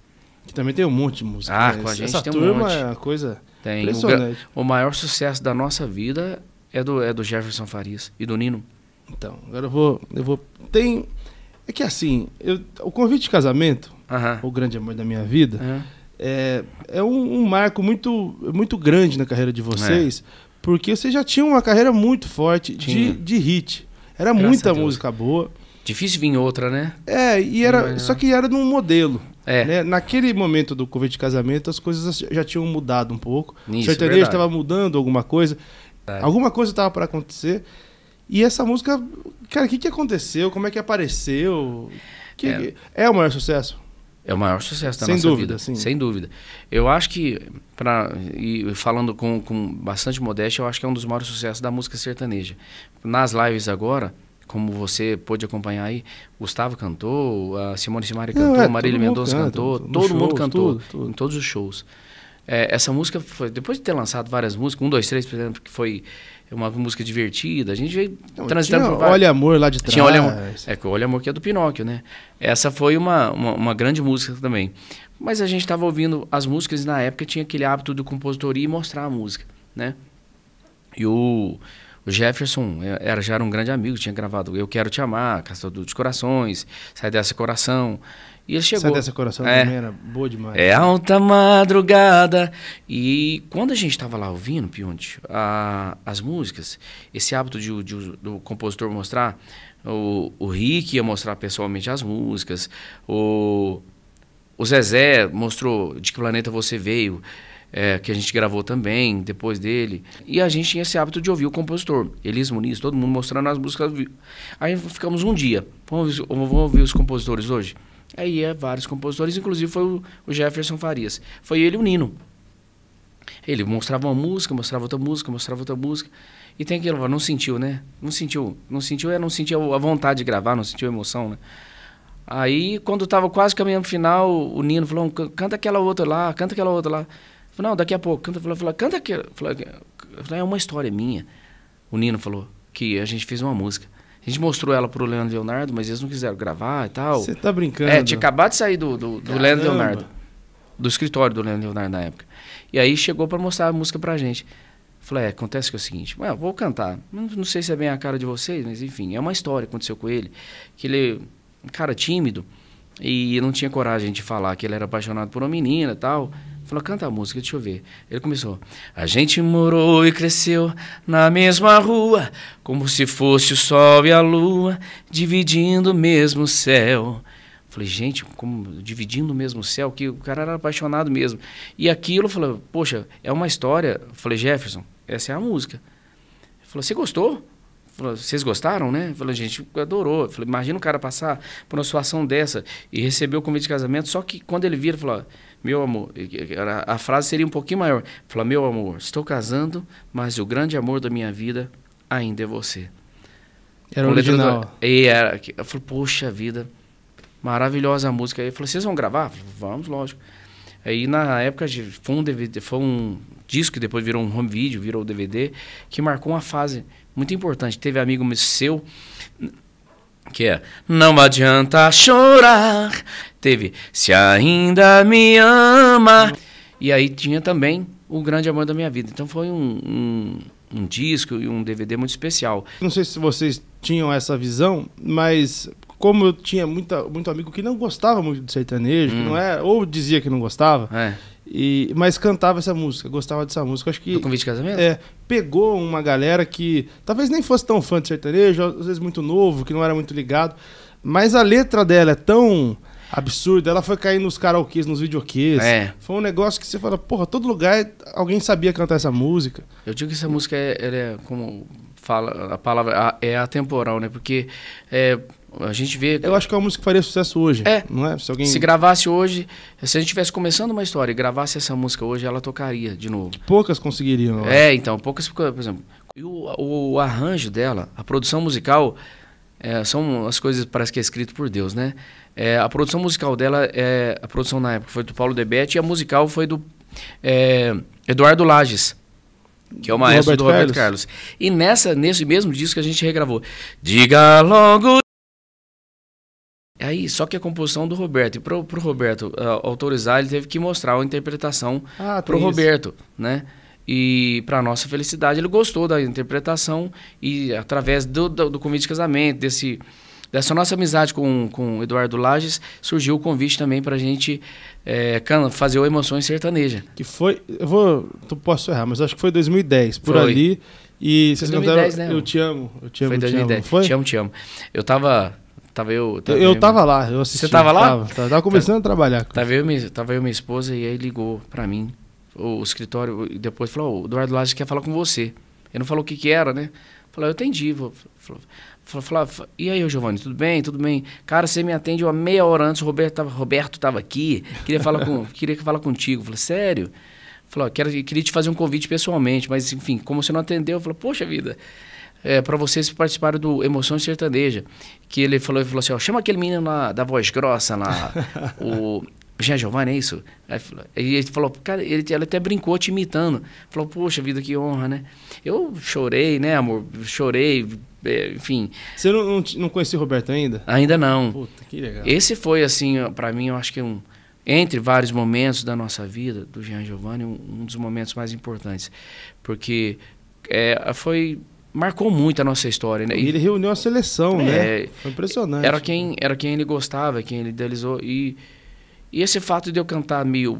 Que também tem um monte de música. Ah, né? com a gente Essa tem um monte. é uma coisa tem. impressionante. O, o, maior sucesso da nossa vida é do, é do Jefferson Farias e do Nino. Então, agora eu vou... Eu vou tem... É que assim, eu, o convite de casamento, uh -huh. o grande amor da minha vida... Uh -huh é, é um, um, marco muito, muito grande na carreira de vocês, é. porque vocês já tinham uma carreira muito forte de, de, hit. Era Graças muita música boa. Difícil vir outra, né? É, e era, é. só que era num modelo. É. Né? Naquele momento do convite de casamento, as coisas já tinham mudado um pouco. Isso, o sertanejo estava mudando alguma coisa. Alguma coisa estava para acontecer. E essa música, cara, o que, que aconteceu? Como é que apareceu? Que, é. é o maior sucesso? É o maior sucesso da Sem nossa dúvida, vida. Sim. Sem dúvida. Eu acho que, pra, e falando com, com bastante modéstia, eu acho que é um dos maiores sucessos da música sertaneja. Nas lives agora, como você pôde acompanhar aí, Gustavo cantou, a Simone Simari é, cantou, é, Marília Mendonça canta, cantou, todo shows, mundo cantou tudo, tudo. em todos os shows. É, essa música foi, depois de ter lançado várias músicas, um, dois, três, por exemplo, que foi é uma música divertida. A gente veio transitar transitando tinha por Olha Amor lá de trás. Tinha Olha Amor. É que Olha Amor que é do Pinóquio, né? Essa foi uma, uma, uma grande música também. Mas a gente estava ouvindo as músicas e na época tinha aquele hábito do compositor ir mostrar a música, né? E o, o Jefferson é, era, já era um grande amigo, tinha gravado Eu Quero Te Amar, Caçador dos Corações, Sai Dessa Coração. E ele chegou. Sai dessa coração é. também boa demais. É alta madrugada. E quando a gente estava lá ouvindo, Pionte, as músicas, esse hábito de, de, do compositor mostrar, o, o Rick ia mostrar pessoalmente as músicas, o, o Zezé mostrou de que planeta você veio. É, que a gente gravou também, depois dele. E a gente tinha esse hábito de ouvir o compositor, Elis Muniz, todo mundo mostrando as músicas. Aí ficamos um dia. Vamos, vamos ouvir os compositores hoje? Aí é vários compositores, inclusive foi o, Jefferson Farias. Foi ele e o Nino. Ele mostrava uma música, mostrava outra música, mostrava outra música. E tem aquilo, não sentiu, né? Não sentiu. Não sentiu, é, não sentiu a vontade de gravar, não sentiu a emoção, né? Aí, quando estava quase caminhando final, o Nino falou, canta aquela outra lá, canta aquela outra lá. Falei, não, daqui a pouco. Canta, falou, falou, canta aquela. Falei, é uma história minha. O Nino falou que a gente fez uma música. A gente mostrou ela pro Leandro Leonardo, mas eles não quiseram gravar e tal. Você tá brincando? É, né? tinha acabado de sair do, do, do Leandro Leonardo. Do escritório do Leandro Leonardo na época. E aí chegou para mostrar a música pra gente. Falei, é, acontece que é o seguinte, vou cantar. Não, não, sei se é bem a cara de vocês, mas enfim, é uma história que aconteceu com ele. Que ele é um cara tímido e não tinha coragem de falar que ele era apaixonado por uma menina e tal. Falou, canta a música, deixa eu ver. Ele começou. A gente morou e cresceu na mesma rua, como se fosse o sol e a lua, dividindo o mesmo céu. Falei, gente, como dividindo o mesmo céu, que o cara era apaixonado mesmo. E aquilo, falou, poxa, é uma história. Falei, Jefferson, essa é a música. Ele falou, você gostou? vocês gostaram, né? Falei, gente, adorou. Falei, imagina o cara passar por uma situação dessa e receber o convite de casamento, só que quando ele vira, falou, meu amor, a frase seria um pouquinho maior. Fala, meu amor, estou casando, mas o grande amor da minha vida ainda é você. Era o original. Letra E era, eu falei, poxa vida, maravilhosa a música. Ele falou, vocês vão gravar? Falei, vamos, lógico. Aí na época foi um, DVD, foi um disco que depois virou um home video, virou DVD, que marcou uma fase muito importante. Teve amigo meu seu que é Não adianta chorar. Teve Se ainda me ama. E aí tinha também O Grande Amor da Minha Vida. Então foi um, um, um disco e um DVD muito especial. Não sei se vocês tinham essa visão, mas como eu tinha muita, muito amigo que não gostava muito de sertanejo, hum. não é, ou dizia que não gostava, é. E, mas cantava essa música, gostava dessa música. Acho que. Do convite de casamento? É. Pegou uma galera que talvez nem fosse tão fã de sertanejo, às vezes muito novo, que não era muito ligado. Mas a letra dela é tão absurda, ela foi cair nos karaokês, nos videokês. É. Foi um negócio que você fala, porra, todo lugar alguém sabia cantar essa música. Eu digo que essa música é, é como fala a palavra, é atemporal, né? Porque. É a gente vê. Eu acho que é uma música que faria sucesso hoje. É. Não é? Se, alguém... se gravasse hoje, se a gente estivesse começando uma história e gravasse essa música hoje, ela tocaria de novo. Poucas conseguiriam. É, então, poucas, por exemplo. O, o, arranjo dela, a produção musical, é, são as coisas, parece que é escrito por Deus, né? É, a produção musical dela, é, a produção na época foi do Paulo Debete e a musical foi do é, Eduardo Lages que é o maestro do Roberto, do Roberto Carlos. Carlos. E nessa, nesse mesmo disco que a gente regravou. Diga logo é aí, só que a composição do Roberto. E para o Roberto uh, autorizar, ele teve que mostrar a interpretação ah, o Roberto, né? E, para nossa felicidade, ele gostou da interpretação e, através do, do, do convite de casamento, desse, dessa nossa amizade com, com o Eduardo Lages, surgiu o convite também para a gente é, fazer o Emoções Sertaneja. Que foi, eu vou, eu posso errar, mas acho que foi 2010, por foi. ali. E foi vocês 2010, cantaram né, Eu Te Amo, Eu Te Amo, foi 2010. Te amo, foi? Te Amo, Te Amo. Eu tava Tava eu. Tava eu, eu tava lá, eu assisti. Você tava lá? Tava, tava, tava começando a trabalhar. Tava eu, tava eu minha esposa e aí ligou para mim, o, o escritório, e depois falou: o Eduardo Lázaro quer falar com você. Ele não falou o que, que era, né? Falou: eu entendi. Falou, falou, e aí, Giovanni, tudo bem? Tudo bem? Cara, você me atende uma meia hora antes, o Roberto tava, Roberto tava aqui, queria falar, com, queria falar contigo. Falei: sério? Falou: queria te fazer um convite pessoalmente, mas enfim, como você não atendeu, falei: poxa vida é, para vocês que participaram do Emoções Sertaneja. Que ele falou, ele falou assim, ó, chama aquele menino lá, da voz grossa lá, o... Jean Giovanni, é isso? Aí ele falou, cara, ele, ela até brincou te imitando. Falou, poxa vida, que honra, né? Eu chorei, né, amor? Chorei, é, enfim. Você não, não, não conhecia o Roberto ainda? Ainda não. Puta, que legal. Esse foi, assim, para mim, eu acho que um. Entre vários momentos da nossa vida, do Jean Giovanni, um, um dos momentos mais importantes. Porque é, foi marcou muito a nossa história. Né? ele reuniu a seleção, né? é, né? Foi impressionante. Era quem, era quem ele gostava, quem ele idealizou. E, e esse fato de eu cantar meio.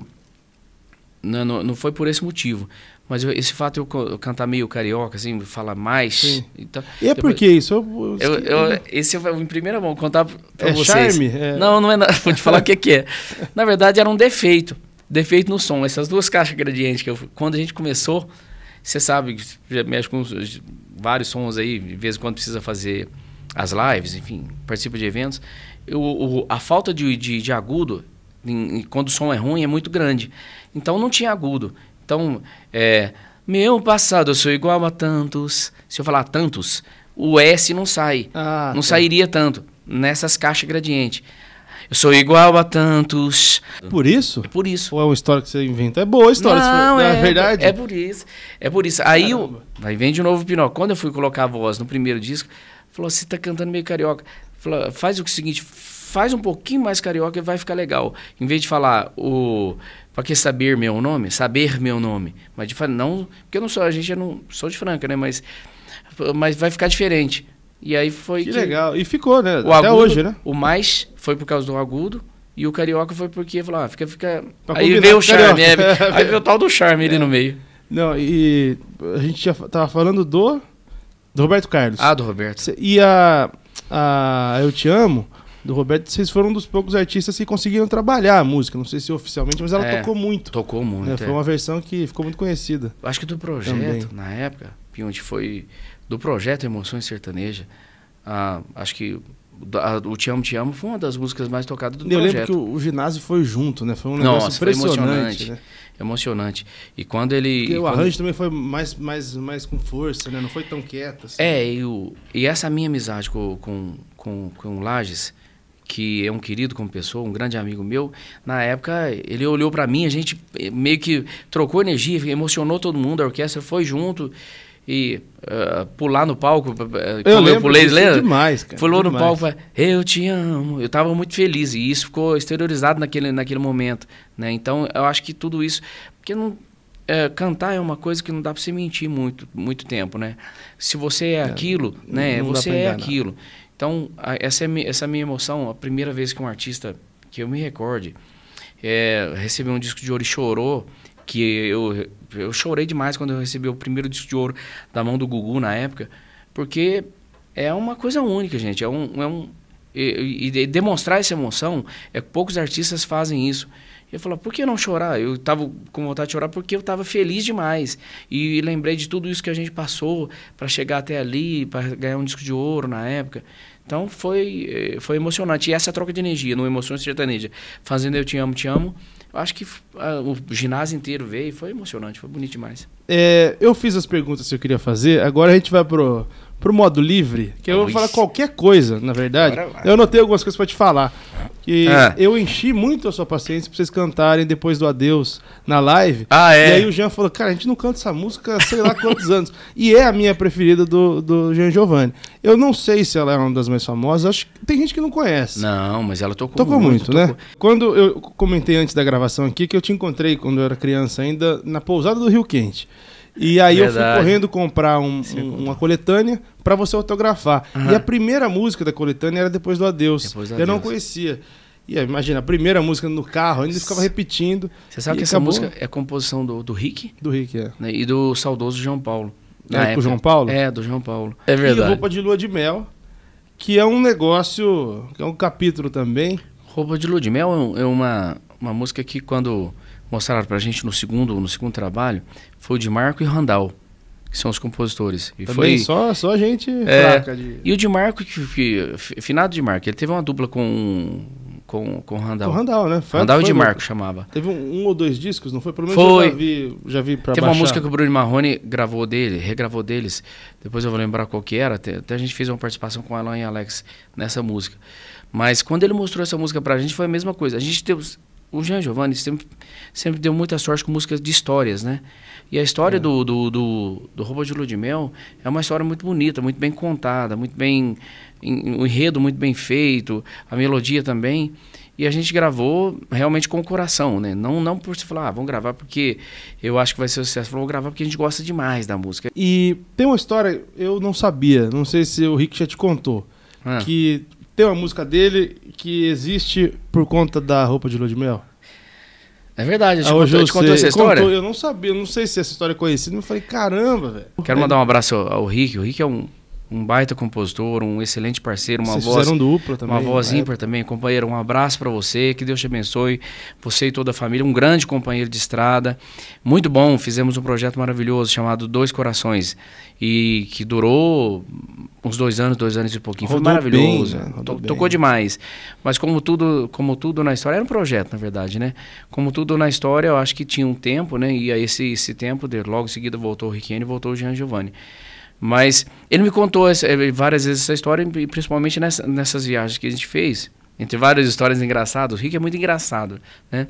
Não, né, não, não foi por esse motivo. Mas eu, esse fato de eu, cantar meio carioca, assim, falar mais. Sim. Então, e é depois, porque isso? Eu, eu, eu, esse eu, em primeira mão, contar pra é vocês. Charme? É... Não, não é nada. Vou te falar o que, que é. Na verdade, era um defeito. Defeito no som. Essas duas caixas gradientes que eu, quando a gente começou, você sabe que já mexe com vários sons aí, de vez em quando precisa fazer as lives, enfim, participa de eventos. Eu, o, a falta de, de, de agudo, em, em, quando o som é ruim, é muito grande. Então não tinha agudo. Então, é, meu passado, eu sou igual a tantos. Se eu falar tantos, o S não sai. Ah, não tá. sairia tanto nessas caixas gradiente. Eu sou igual a tantos. Por isso? É por isso. Ou é uma história que você inventa? É boa a história, não, é, é, é, verdade. É por isso. É por isso. Aí, eu, aí vem de novo o Pinó. Quando eu fui colocar a voz no primeiro disco, falou: você tá cantando meio carioca. Falou, faz o seguinte, faz um pouquinho mais carioca e vai ficar legal. Em vez de falar o. Pra que saber meu nome? Saber meu nome. Mas de falar, não. Porque eu não sou, a gente eu não sou de Franca, né? Mas, mas vai ficar diferente. E aí foi que, que legal. E ficou, né? O Até agudo, hoje, né? O mais foi por causa do agudo. E o carioca foi porque falou, ah, fica, fica. Pra aí veio o charme, é, aí veio o tal do charme é. ali no é. meio. Não, e a gente já tava falando do. Do Roberto Carlos. Ah, do Roberto. E a, a Eu Te Amo, do Roberto, vocês foram um dos poucos artistas que conseguiram trabalhar a música. Não sei se oficialmente, mas ela é, tocou muito. Tocou muito. É, foi é. uma versão que ficou muito conhecida. Acho que do projeto, Também. na época, onde foi do projeto Emoções Sertaneja. Ah, acho que a, o Te Amo, Te Amo foi uma das músicas mais tocadas do Eu projeto. Eu lembro que o, o, ginásio foi junto, né? Foi um negócio Nossa, impressionante. emocionante, né? emocionante. E quando ele... Porque o quando... arranjo também foi mais, mais, mais com força, né? Não foi tão quieto. Assim. É, e, o, e essa minha amizade com, com, com, com o Lages, que é um querido como pessoa, um grande amigo meu, na época ele olhou para mim, a gente meio que trocou energia, emocionou todo mundo, a orquestra foi junto e uh, pular no palco. Eh, eh, eu lembro, eu pulei, é lembra? demais, cara. Pulou demais. no palco, falou, eu te amo. Eu estava muito feliz e isso ficou exteriorizado naquele, naquele momento, né? Então, eu acho que tudo isso... Porque não, é, cantar é uma coisa que não dá para você mentir muito, muito tempo, né? Se você é, é aquilo, né? você é aquilo. Então, a, essa, é, essa é minha emoção, a primeira vez que um artista, que eu me recorde, é, recebeu um disco de ouro e chorou que eu, eu chorei demais quando eu recebi o primeiro disco de ouro da mão do Gugu na época, porque é uma coisa única, gente. É um, é um e, e, demonstrar essa emoção é poucos artistas fazem isso. Eu falo, por que não chorar? Eu estava com vontade de chorar porque eu estava feliz demais e, e lembrei de tudo isso que a gente passou para chegar até ali, para ganhar um disco de ouro na época. Então foi eh, foi emocionante e essa troca de energia no Emoções Sertaneja, fazendo eu te amo, te amo eu acho que a, ah, o ginásio inteiro veio, foi emocionante, foi bonito demais. É, eu fiz as perguntas que eu queria fazer, agora a gente vai pro pro modo livre, que eu vou falar qualquer coisa, na verdade. Eu anotei algumas coisas para te falar. Que é. eu enchi muito a sua paciência pra vocês cantarem depois do adeus na live. Ah, é? E aí o Jean falou: Cara, a gente não canta essa música há sei lá quantos anos. E é a minha preferida do, do Jean Giovanni. Eu não sei se ela é uma das mais famosas, acho que tem gente que não conhece. Não, mas ela tocou, tocou muito. muito né? Quando eu comentei antes da gravação aqui que eu te encontrei quando eu era criança ainda na pousada do Rio Quente. E aí Verdade. eu fui correndo comprar um, é um, uma coletânea para você autografar. Uhum. E a primeira música da coletânea era Depois do Adeus. Depois do eu Adeus. não conhecia. E aí, imagina, a primeira música no carro, ainda ficava repetindo. Você sabe que acabou... essa música é composição do, do Rick? Do Rick, é. Né? E do saudoso João Paulo. Na é, do João Paulo? É, do João Paulo. É verdade. E roupa de lua de mel, que é um negócio, que é um capítulo também. Roupa de lua de mel é, é uma, uma música que quando mostraram para a gente no segundo, no segundo trabalho foi o de Marco e Randall, que são os compositores. E Também foi só, só gente é, fraca. De... E o de Marco, que, que, finado de Marco, ele teve uma dupla com com, com o Randall. o Randall, né? Foi, Randall foi, e de Marco chamava. Teve um, um, ou dois discos, não foi? Pelo menos foi. já vi, já vi pra Tem baixar. uma música que o Bruno Marrone gravou dele, regravou deles. Depois eu vou lembrar qual que era. Até, até a gente fez uma participação com o Alan e Alex nessa música. Mas quando ele mostrou essa música pra gente, foi a mesma coisa. A gente teve, o Jean Giovanni sempre, sempre deu muita sorte com músicas de histórias, né? E a história é. do, do, do, do Roupa de Lua de Mel é uma história muito bonita, muito bem contada, muito bem. Um enredo muito bem feito, a melodia também. E a gente gravou realmente com o coração, né? Não, não por se falar, ah, vamos gravar porque eu acho que vai ser sucesso. vamos gravar porque a gente gosta demais da música. E tem uma história, eu não sabia, não sei se o Rick já te contou, ah. que tem uma música dele que existe por conta da roupa de lua de mel. É verdade, a gente ah, contou, te contou essa história? Contou, eu não sabia, eu não sei se essa história é conhecida, mas eu falei, caramba, velho. Quero é. mandar um abraço ao Rick. O Rick é um um baita compositor, um excelente parceiro, uma Vocês voz. dupla também. Uma voz né? ímpar também, companheiro. Um abraço para você, que Deus te abençoe, você e toda a família. Um grande companheiro de estrada. Muito bom, fizemos um projeto maravilhoso chamado Dois Corações. E que durou uns dois anos, dois anos e pouquinho. Rodou Foi maravilhoso. Né? Bem, né? Tocou bem. demais. Mas como tudo, como tudo na história, era um projeto, na verdade, né? Como tudo na história, eu acho que tinha um tempo, né? E a esse, esse tempo, logo em seguida voltou o Riquene e voltou o Jean Giovanni. Mas ele me contou várias vezes essa história, e principalmente nessa, nessas viagens que a gente fez. Entre várias histórias engraçadas. O Rick é muito engraçado, né?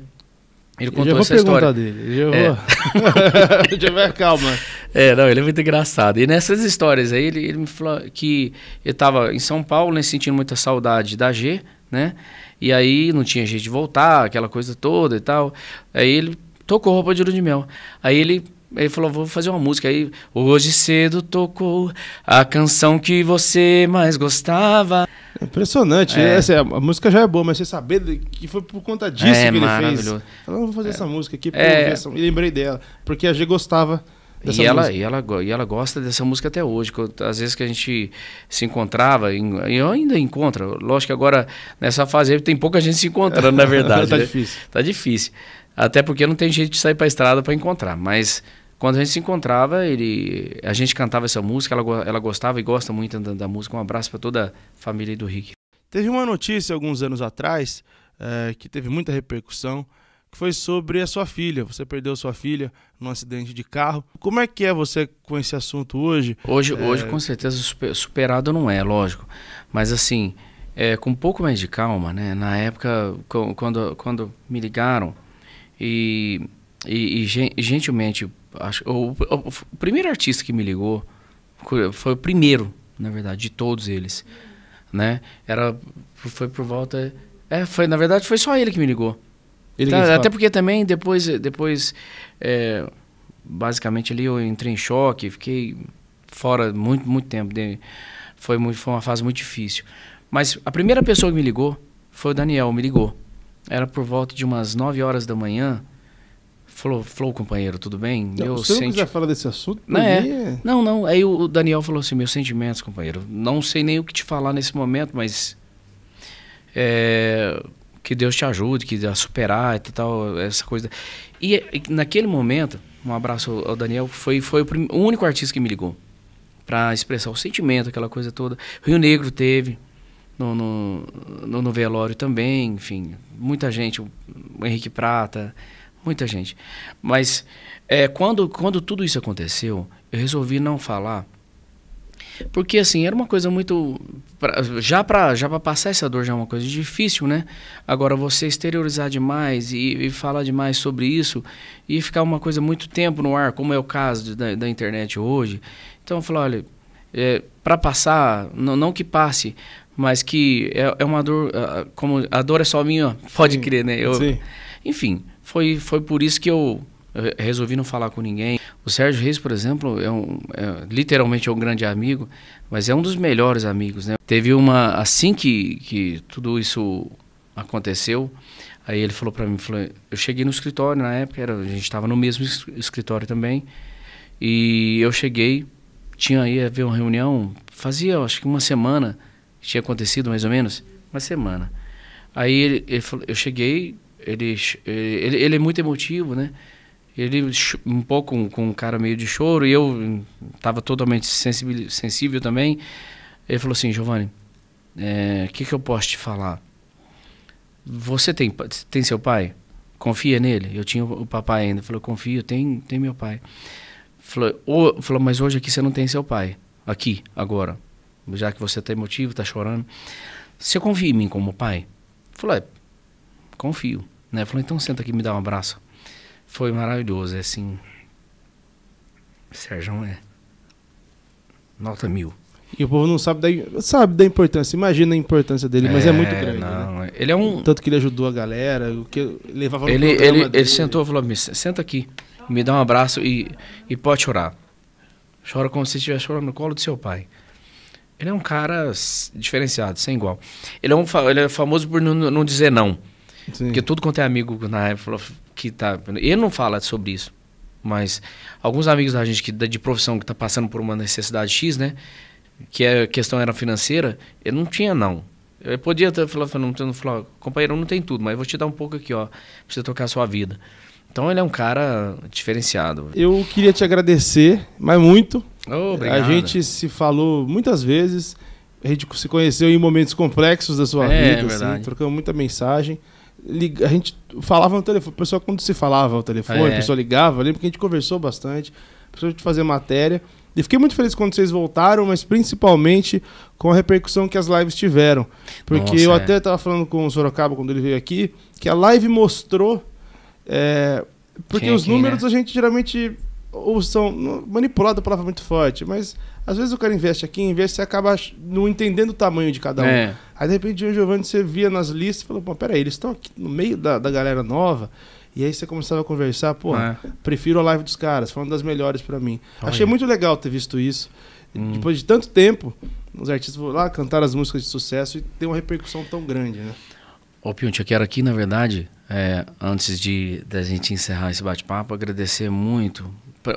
Ele contou eu já vou essa história. dele. Eu já é. vou. Tiver calma. É, não, ele é muito engraçado. E nessas histórias aí, ele, ele me falou que eu estava em São Paulo, né, sentindo muita saudade da G, né? E aí não tinha jeito de voltar, aquela coisa toda e tal. Aí ele tocou roupa de ouro de mel. Aí ele ele falou, vou fazer uma música aí. Hoje cedo tocou a canção que você mais gostava. Impressionante. É. Essa, é, a música já é boa, mas você saber que foi por conta disso é, que ele fez. Falou, vou fazer é. essa música aqui, é. essa... e lembrei dela. Porque a G gostava e ela, música. e ela e ela gosta dessa música até hoje às vezes que a gente se encontrava e eu ainda encontro lógico que agora nessa fase tem pouca gente se encontrando na verdade tá né? difícil tá difícil até porque não tem jeito de sair para estrada para encontrar mas quando a gente se encontrava, ele, a gente cantava essa música, ela, ela gostava e gosta muito da, da música. Um abraço para toda a família do Rick. Teve uma notícia alguns anos atrás é, que teve muita repercussão, que foi sobre a sua filha. Você perdeu sua filha num acidente de carro. Como é que é você com esse assunto hoje? Hoje, é... hoje com certeza, superado não é, lógico. Mas assim, é, com um pouco mais de calma, né? Na época, quando, quando me ligaram e, e, e gentilmente Acho, o, o, o, primeiro artista que me ligou foi o primeiro, na verdade, de todos eles. Né? Era, foi por volta. É, foi, na verdade, foi só ele que me ligou. Tá, até porque também depois, depois é, basicamente ali eu entrei em choque, fiquei fora muito, muito tempo. De, foi, muito, foi uma fase muito difícil. Mas a primeira pessoa que me ligou foi o Daniel, me ligou. Era por volta de umas 9 horas da manhã, Falou, falou, companheiro, tudo bem? Não, meu, você senti... não quiser falar desse assunto, não é. é. Não, não. Aí o Daniel falou assim: meus sentimentos, companheiro. Não sei nem o que te falar nesse momento, mas. É, que Deus te ajude, que a superar e tal, essa coisa. E, e, naquele momento, um abraço ao Daniel, foi, foi o, prim... o único artista que me ligou para expressar o sentimento, aquela coisa toda. Rio Negro teve, no, no, no, no velório também, enfim, muita gente, o Henrique Prata. Muita gente. Mas é, quando, quando tudo isso aconteceu, eu resolvi não falar. Porque, assim, era uma coisa muito. Pra, já para já passar essa dor já é uma coisa difícil, né? Agora, você exteriorizar demais e, e, falar demais sobre isso e ficar uma coisa muito tempo no ar, como é o caso de, da, da, internet hoje. Então, eu falei: olha, é, para passar, não, não que passe, mas que é, é uma dor. Ah, como a dor é só minha, pode Sim. crer, né? Eu, Sim. Enfim. Foi, foi por isso que eu, resolvi não falar com ninguém. O Sérgio Reis, por exemplo, é, um, é, literalmente é um grande amigo, mas é um dos melhores amigos. Né? Teve uma. Assim que, que tudo isso aconteceu, aí ele falou para mim: falou, eu cheguei no escritório na época, era, a gente estava no mesmo escritório também, e eu cheguei, tinha aí ver uma reunião, fazia acho que uma semana, tinha acontecido mais ou menos, uma semana. Aí ele, ele falou, eu cheguei, ele, eh, ele, ele é muito emotivo, né? Ele um pouco com, um cara meio de choro e eu estava hum, totalmente sensível, sensível também. Ele falou assim, Giovanni, o eh, é, que, que eu posso te falar? Você tem, tem seu pai? Confia nele? Eu tinha o papai ainda. Falou, confio, tem, tem meu pai. Falou, oh, falou, mas hoje aqui você não tem seu pai. Aqui, agora. Já que você tem tá emotivo tá chorando. Você confia em mim como pai? Falou, é, confio. Né? Falou, então senta aqui me dá um abraço. Foi maravilhoso, é assim. Sérgio é nota mil. E o povo não sabe da, sabe da importância, imagina a importância dele, mas é, é muito grande. Não, né? ele é um... Tanto que ele ajudou a galera, o que levava ele, no ele, ele sentou e falou: me senta aqui, me dá um abraço e, e pode chorar. Chora como se estivesse chorando no colo do seu pai. Ele é um cara diferenciado, sem igual. Ele é, um, ele é famoso por não, não dizer não. Sim. Porque tudo quanto é amigo na né, época que tá. Ele não fala sobre isso. Mas alguns amigos da gente que de profissão que tá passando por uma necessidade X, né? Que é, a questão era financeira, ele não tinha, não. Eu podia até falar, não, não, falou, companheiro, não tem tudo, mas vou te dar um pouco aqui, ó, pra você tocar a sua vida. Então ele é um cara diferenciado. Eu queria te agradecer, mas muito. Oh, obrigado. A gente se falou muitas vezes, a gente se conheceu em momentos complexos da sua é, vida, é assim, trocamos muita mensagem a gente falava no telefone. pessoa, quando se falava ao telefone, é. a pessoa ligava. Eu lembro que a gente conversou bastante, a pessoa de fazer matéria. E fiquei muito feliz quando vocês voltaram, mas principalmente com a repercussão que as lives tiveram. Porque Nossa, eu é. até estava falando com o Sorocaba quando ele veio aqui, que a live mostrou. É, porque é os números né? a gente geralmente ou são manipulado é a palavra muito forte, mas às vezes o cara investe aqui, investe, você acaba não entendendo o tamanho de cada um. É. Aí de repente o Giovanni você via nas listas e falou, pô, peraí, eles estão aqui no meio da, da galera nova. E aí você começava a conversar, pô, é. prefiro a live dos caras, foi uma das melhores para mim. Olha. Achei muito legal ter visto isso. Hum. Depois de tanto tempo, os artistas vão lá cantar as músicas de sucesso e tem uma repercussão tão grande, né? Ô, Pinho, eu quero aqui, na verdade, é, antes de da gente encerrar esse bate-papo, agradecer muito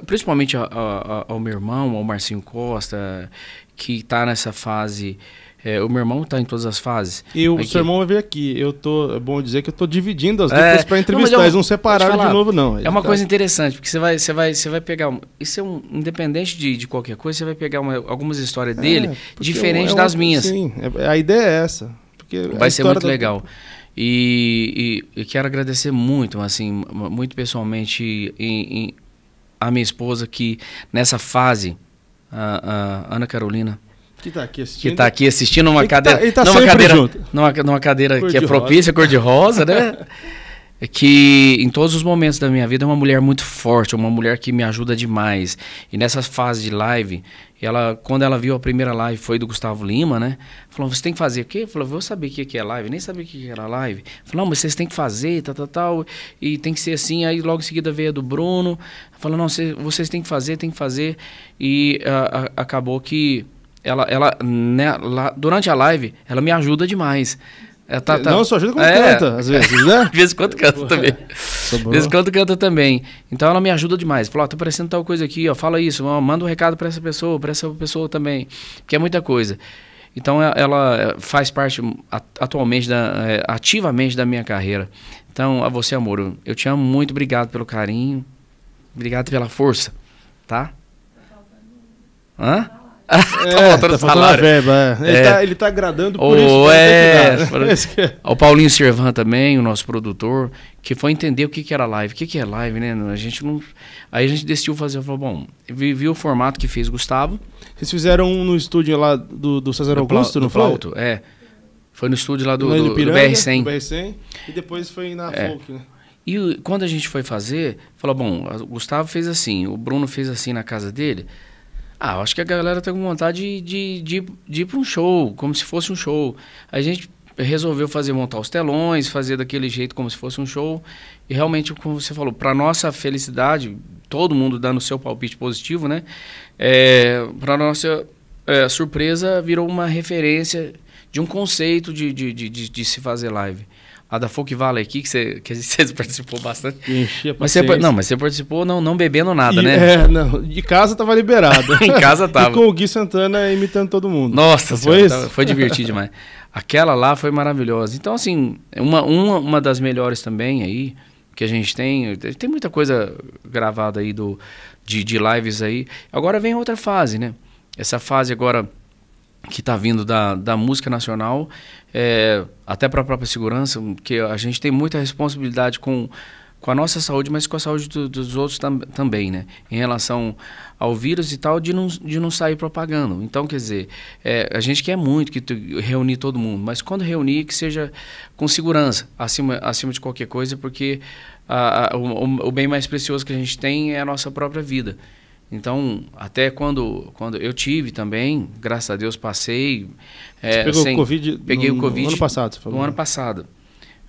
principalmente ao, ao meu irmão, ao Marcinho Costa, que está nessa fase. É, o meu irmão está em todas as fases. E o aqui. seu irmão vai vir aqui. Eu tô, é bom dizer que eu tô dividindo as é. duplas é, para entrevistar. Eles não separaram falar, de novo, não. é uma tá... coisa interessante, porque você vai, você vai, você vai pegar. Isso é um, independente de, de qualquer coisa, você vai pegar uma, algumas histórias é, dele é, diferentes das é minhas. Sim, a ideia é essa. Porque vai ser muito da... legal. E, e, e, quero agradecer muito, assim, muito pessoalmente em, em a minha esposa que nessa fase, a, a Ana Carolina, que está aqui assistindo. Que tá aqui assistindo uma cadeira. Tá, tá numa cadeira, numa, numa, cadeira que é propícia, cor-de-rosa, né? é que em todos os momentos da minha vida é uma mulher muito forte, uma mulher que me ajuda demais. E nessa fase de live, ela, quando ela viu a primeira live, foi do Gustavo Lima, né? Falou, você tem que fazer o quê? Falou, vou saber o que é live, nem sabia o que era live. Falou, mas vocês têm que fazer, tal, tal, tal, e tem que ser assim. Aí logo em seguida veio a do Bruno, falou, não, vocês, vocês têm que fazer, tem que fazer. E a, a, acabou que ela, ela né, lá, durante a live, ela me ajuda demais. É, tá, tá. Não só ajuda como é. canta, às vezes, né? de vez em quando canta também. De vez em quando canta também. Então ela me ajuda demais. Fala, ó, oh, tá aparecendo tal coisa aqui, ó, fala isso, ó, manda um recado para essa pessoa, para essa pessoa também, que é muita coisa. Então é, ela é, faz parte atualmente, da, é, ativamente da minha carreira. Então, a você, amor, eu te amo muito, obrigado pelo carinho, obrigado pela força, tá? Hã? Tá, é, tá faltando é, tá é. verba, Ele, é. Tá, ele tá agradando por o, isso. É, é. o Paulinho Servan também, o nosso produtor, que foi entender o que, que era live. O que, que é live, né? A gente não... Aí a gente decidiu fazer, falou, bom, viu o formato que fez Gustavo. Vocês fizeram um no estúdio lá do, do César Augusto, não Plauto, foi? É. Foi no estúdio lá do, do, do, do BR100. BR100. E depois foi na é. Folk, né? E quando a gente foi fazer, falou, bom, o Gustavo fez assim, o Bruno fez assim na casa dele. Ah, acho que a galera tem tá vontade de, de, de, de ir para um show, como se fosse um show. A gente resolveu fazer montar os telões, fazer daquele jeito como se fosse um show. E realmente, como você falou, para nossa felicidade, todo mundo dando seu palpite positivo, né? É, para nossa é, surpresa, virou uma referência de um conceito de, de, de, de, de se fazer live. A da Folk Valley aqui, que você, que você participou bastante. Enchia mas você, Não, mas você participou não, não bebendo nada, e, né? É, não. De casa tava liberado. em casa tava. E com o Gui Santana imitando todo mundo. Nossa, foi, senhora, tava, foi divertido demais. Aquela lá foi maravilhosa. Então, assim, uma, uma, uma das melhores também aí que a gente tem. Tem muita coisa gravada aí do, de, de lives aí. Agora vem outra fase, né? Essa fase agora que está vindo da, da música nacional, é, até para a própria segurança, porque a gente tem muita responsabilidade com, com a nossa saúde, mas com a saúde do, dos outros tam, também, né? Em relação ao vírus e tal, de não, de não sair propagando. Então, quer dizer, é, a gente quer muito que reunir todo mundo, mas quando reunir, que seja com segurança, acima, acima de qualquer coisa, porque a, a, o, o bem mais precioso que a gente tem é a nossa própria vida. Então, até quando, quando eu tive também, graças a Deus passei. É, pegou sem, o Covid? Peguei no, o Covid. No ano passado, No ano passado.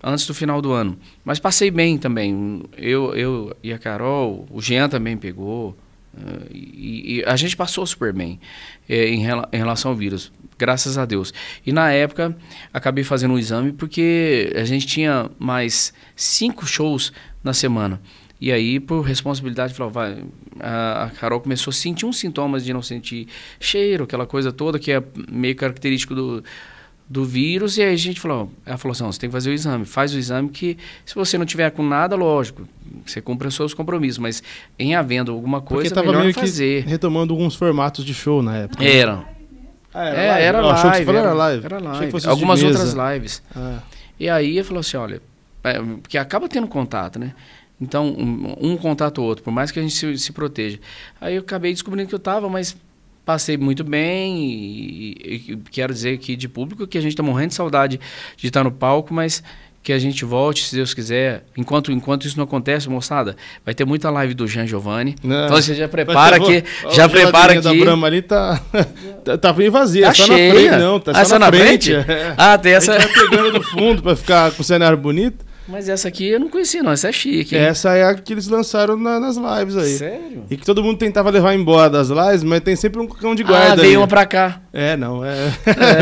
Antes do final do ano. Mas passei bem também. Eu, eu e a Carol, o Jean também pegou. Eh, e, e, a gente passou super bem é, em, rela, em, relação ao vírus, graças a Deus. E na época, acabei fazendo um exame porque a gente tinha mais cinco shows na semana. E aí, por responsabilidade, falou, vai, a Carol começou a sentir uns sintomas de não sentir cheiro, aquela coisa toda que é meio característico do, do vírus. E aí a gente falou, ela falou assim, você tem que fazer o exame. Faz o exame que se você não tiver com nada, lógico, você cumpre os seus compromissos. Mas em havendo alguma coisa, Porque tava melhor fazer. retomando alguns formatos de show na época. Né? Era. Ah, era, é, live. Era, não, falou, era, era, live. era live. Algumas outras lives. Ah. E aí eu falou assim, olha, é, porque acaba tendo contato, né? Então, um, um o outro, por mais que a gente se, se proteja. Aí eu acabei descobrindo que eu estava, mas passei muito bem e, e, quero dizer aqui de público que a gente está morrendo de saudade de estar tá no palco, mas que a gente volte, se Deus quiser. Enquanto, enquanto isso não acontece, moçada, vai ter muita live do Jean Giovanni. Não. Né? Então você já prepara aqui, já prepara aqui. A Brahma ali tá tá bem tá vazia, tá só cheia. na frente não, tá ah, só na, na frente. frente? É. Ah, tem essa. A gente pegando do fundo para ficar com o cenário bonito. Mas essa aqui eu não conhecia, não. Essa é chique. Hein? Essa é a que eles lançaram na, nas lives aí. Sério? E que todo mundo tentava levar embora das lives, mas tem sempre um cão de ah, guarda. Ah, veio uma pra cá. É, não. É,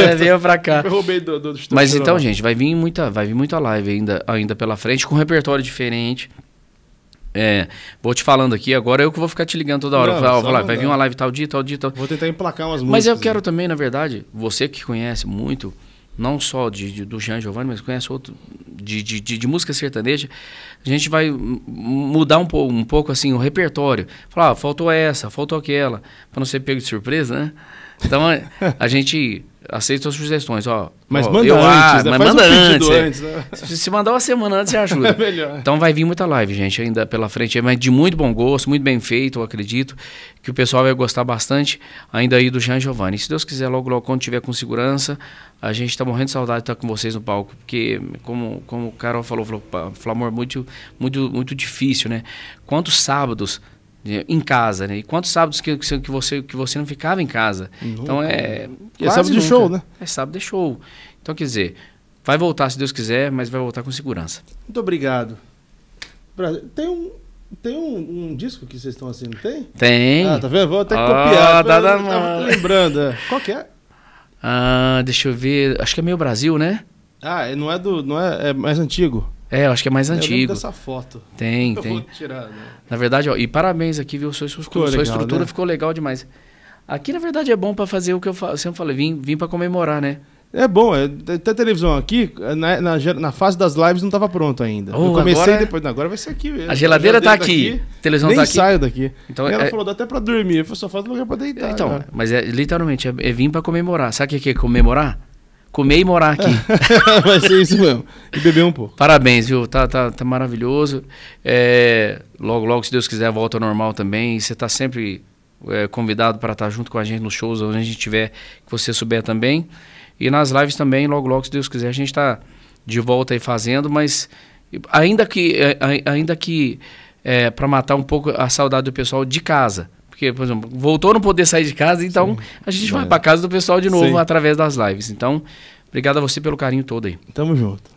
é veio uma pra cá. Eu roubei do, do, do Mas então, gente, vai vir muita, vai vir muita live ainda, ainda pela frente, com um repertório diferente. É, vou te falando aqui, agora eu que vou ficar te ligando toda hora. Não, vai vir uma live tal dia, tal dia, tal. Vou tentar emplacar umas músicas. Mas eu quero também, na verdade, você que conhece muito não só de, de do Jean Giovanni, mas conhece outro de, de, de, música sertaneja, a gente vai mudar um, pouco, um pouco assim o repertório. Falar, ah, faltou essa, faltou aquela, para não ser pego de surpresa, né? Então a, a gente Aceito as sugestões, ó. Mas ó, manda eu, antes, ah, né? Mas manda um antes. É. antes né? Se mandar uma semana antes, você ajuda. é melhor. Então vai vir muita live, gente, ainda pela frente. É, mas de muito bom gosto, muito bem feito, eu acredito. Que o pessoal vai gostar bastante ainda aí do Jean Giovanni. se Deus quiser, logo, logo, quando tiver com segurança, a gente está morrendo de saudade de estar com vocês no palco. Porque, como, como o Carol falou, falou, Flamor, muito, muito, muito difícil, né? Quantos sábados em casa, né? E quantos sábados que, que, você, que você não ficava em casa? Nunca. Então é. Né? é sábado nunca. de show, né? É sábado de show. Então, quer dizer, vai voltar se Deus quiser, mas vai voltar com segurança. Muito obrigado. Tem um. Tem um, um disco que vocês estão assistindo, tem? Tem. Ah, tá vendo? Vou até oh, copiar. Tá da tava lembrando. É. Qual que é? Ah, deixa eu ver. Acho que é meio Brasil, né? Ah, é, não é do. Não é, é mais antigo. É, eu acho que é mais é, antigo. Eu dessa foto. Tem, eu tem. Vou tirar, né? Na verdade, ó, e parabéns aqui, viu? Sua estrutura, sua legal, estrutura né? ficou legal demais. Aqui, na verdade, é bom para fazer o que eu sempre falei, vim, vim para comemorar, né? É bom, é, até televisão aqui, na, na, na, fase das lives não estava pronto ainda. Oh, eu comecei agora... É? depois, agora vai ser aqui mesmo. A geladeira, está aqui, a televisão está aqui. Nem saio daqui. Então, ela é... falou, dá até para dormir, eu só falta lugar para deitar. Então, cara. mas é, literalmente, é, é vir para comemorar. Sabe o que é, é comemorar? comer e morar aqui. Vai ser isso mesmo. E beber um pouco. Parabéns, viu? Tá, tá, tá maravilhoso. É, logo, logo, se Deus quiser, volta ao normal também. E você está sempre é, convidado para estar tá junto com a gente nos shows, onde a gente tiver, que você souber também. E nas lives também, logo, logo, se Deus quiser, a gente está de volta aí fazendo, mas ainda que, é, ainda que é, para matar um pouco a saudade do pessoal de casa. Porque, por exemplo, voltou a não poder sair de casa, então Sim, a gente vai, vai para casa do pessoal de novo Sim. através das lives. Então, obrigado a você pelo carinho todo aí. Tamo junto.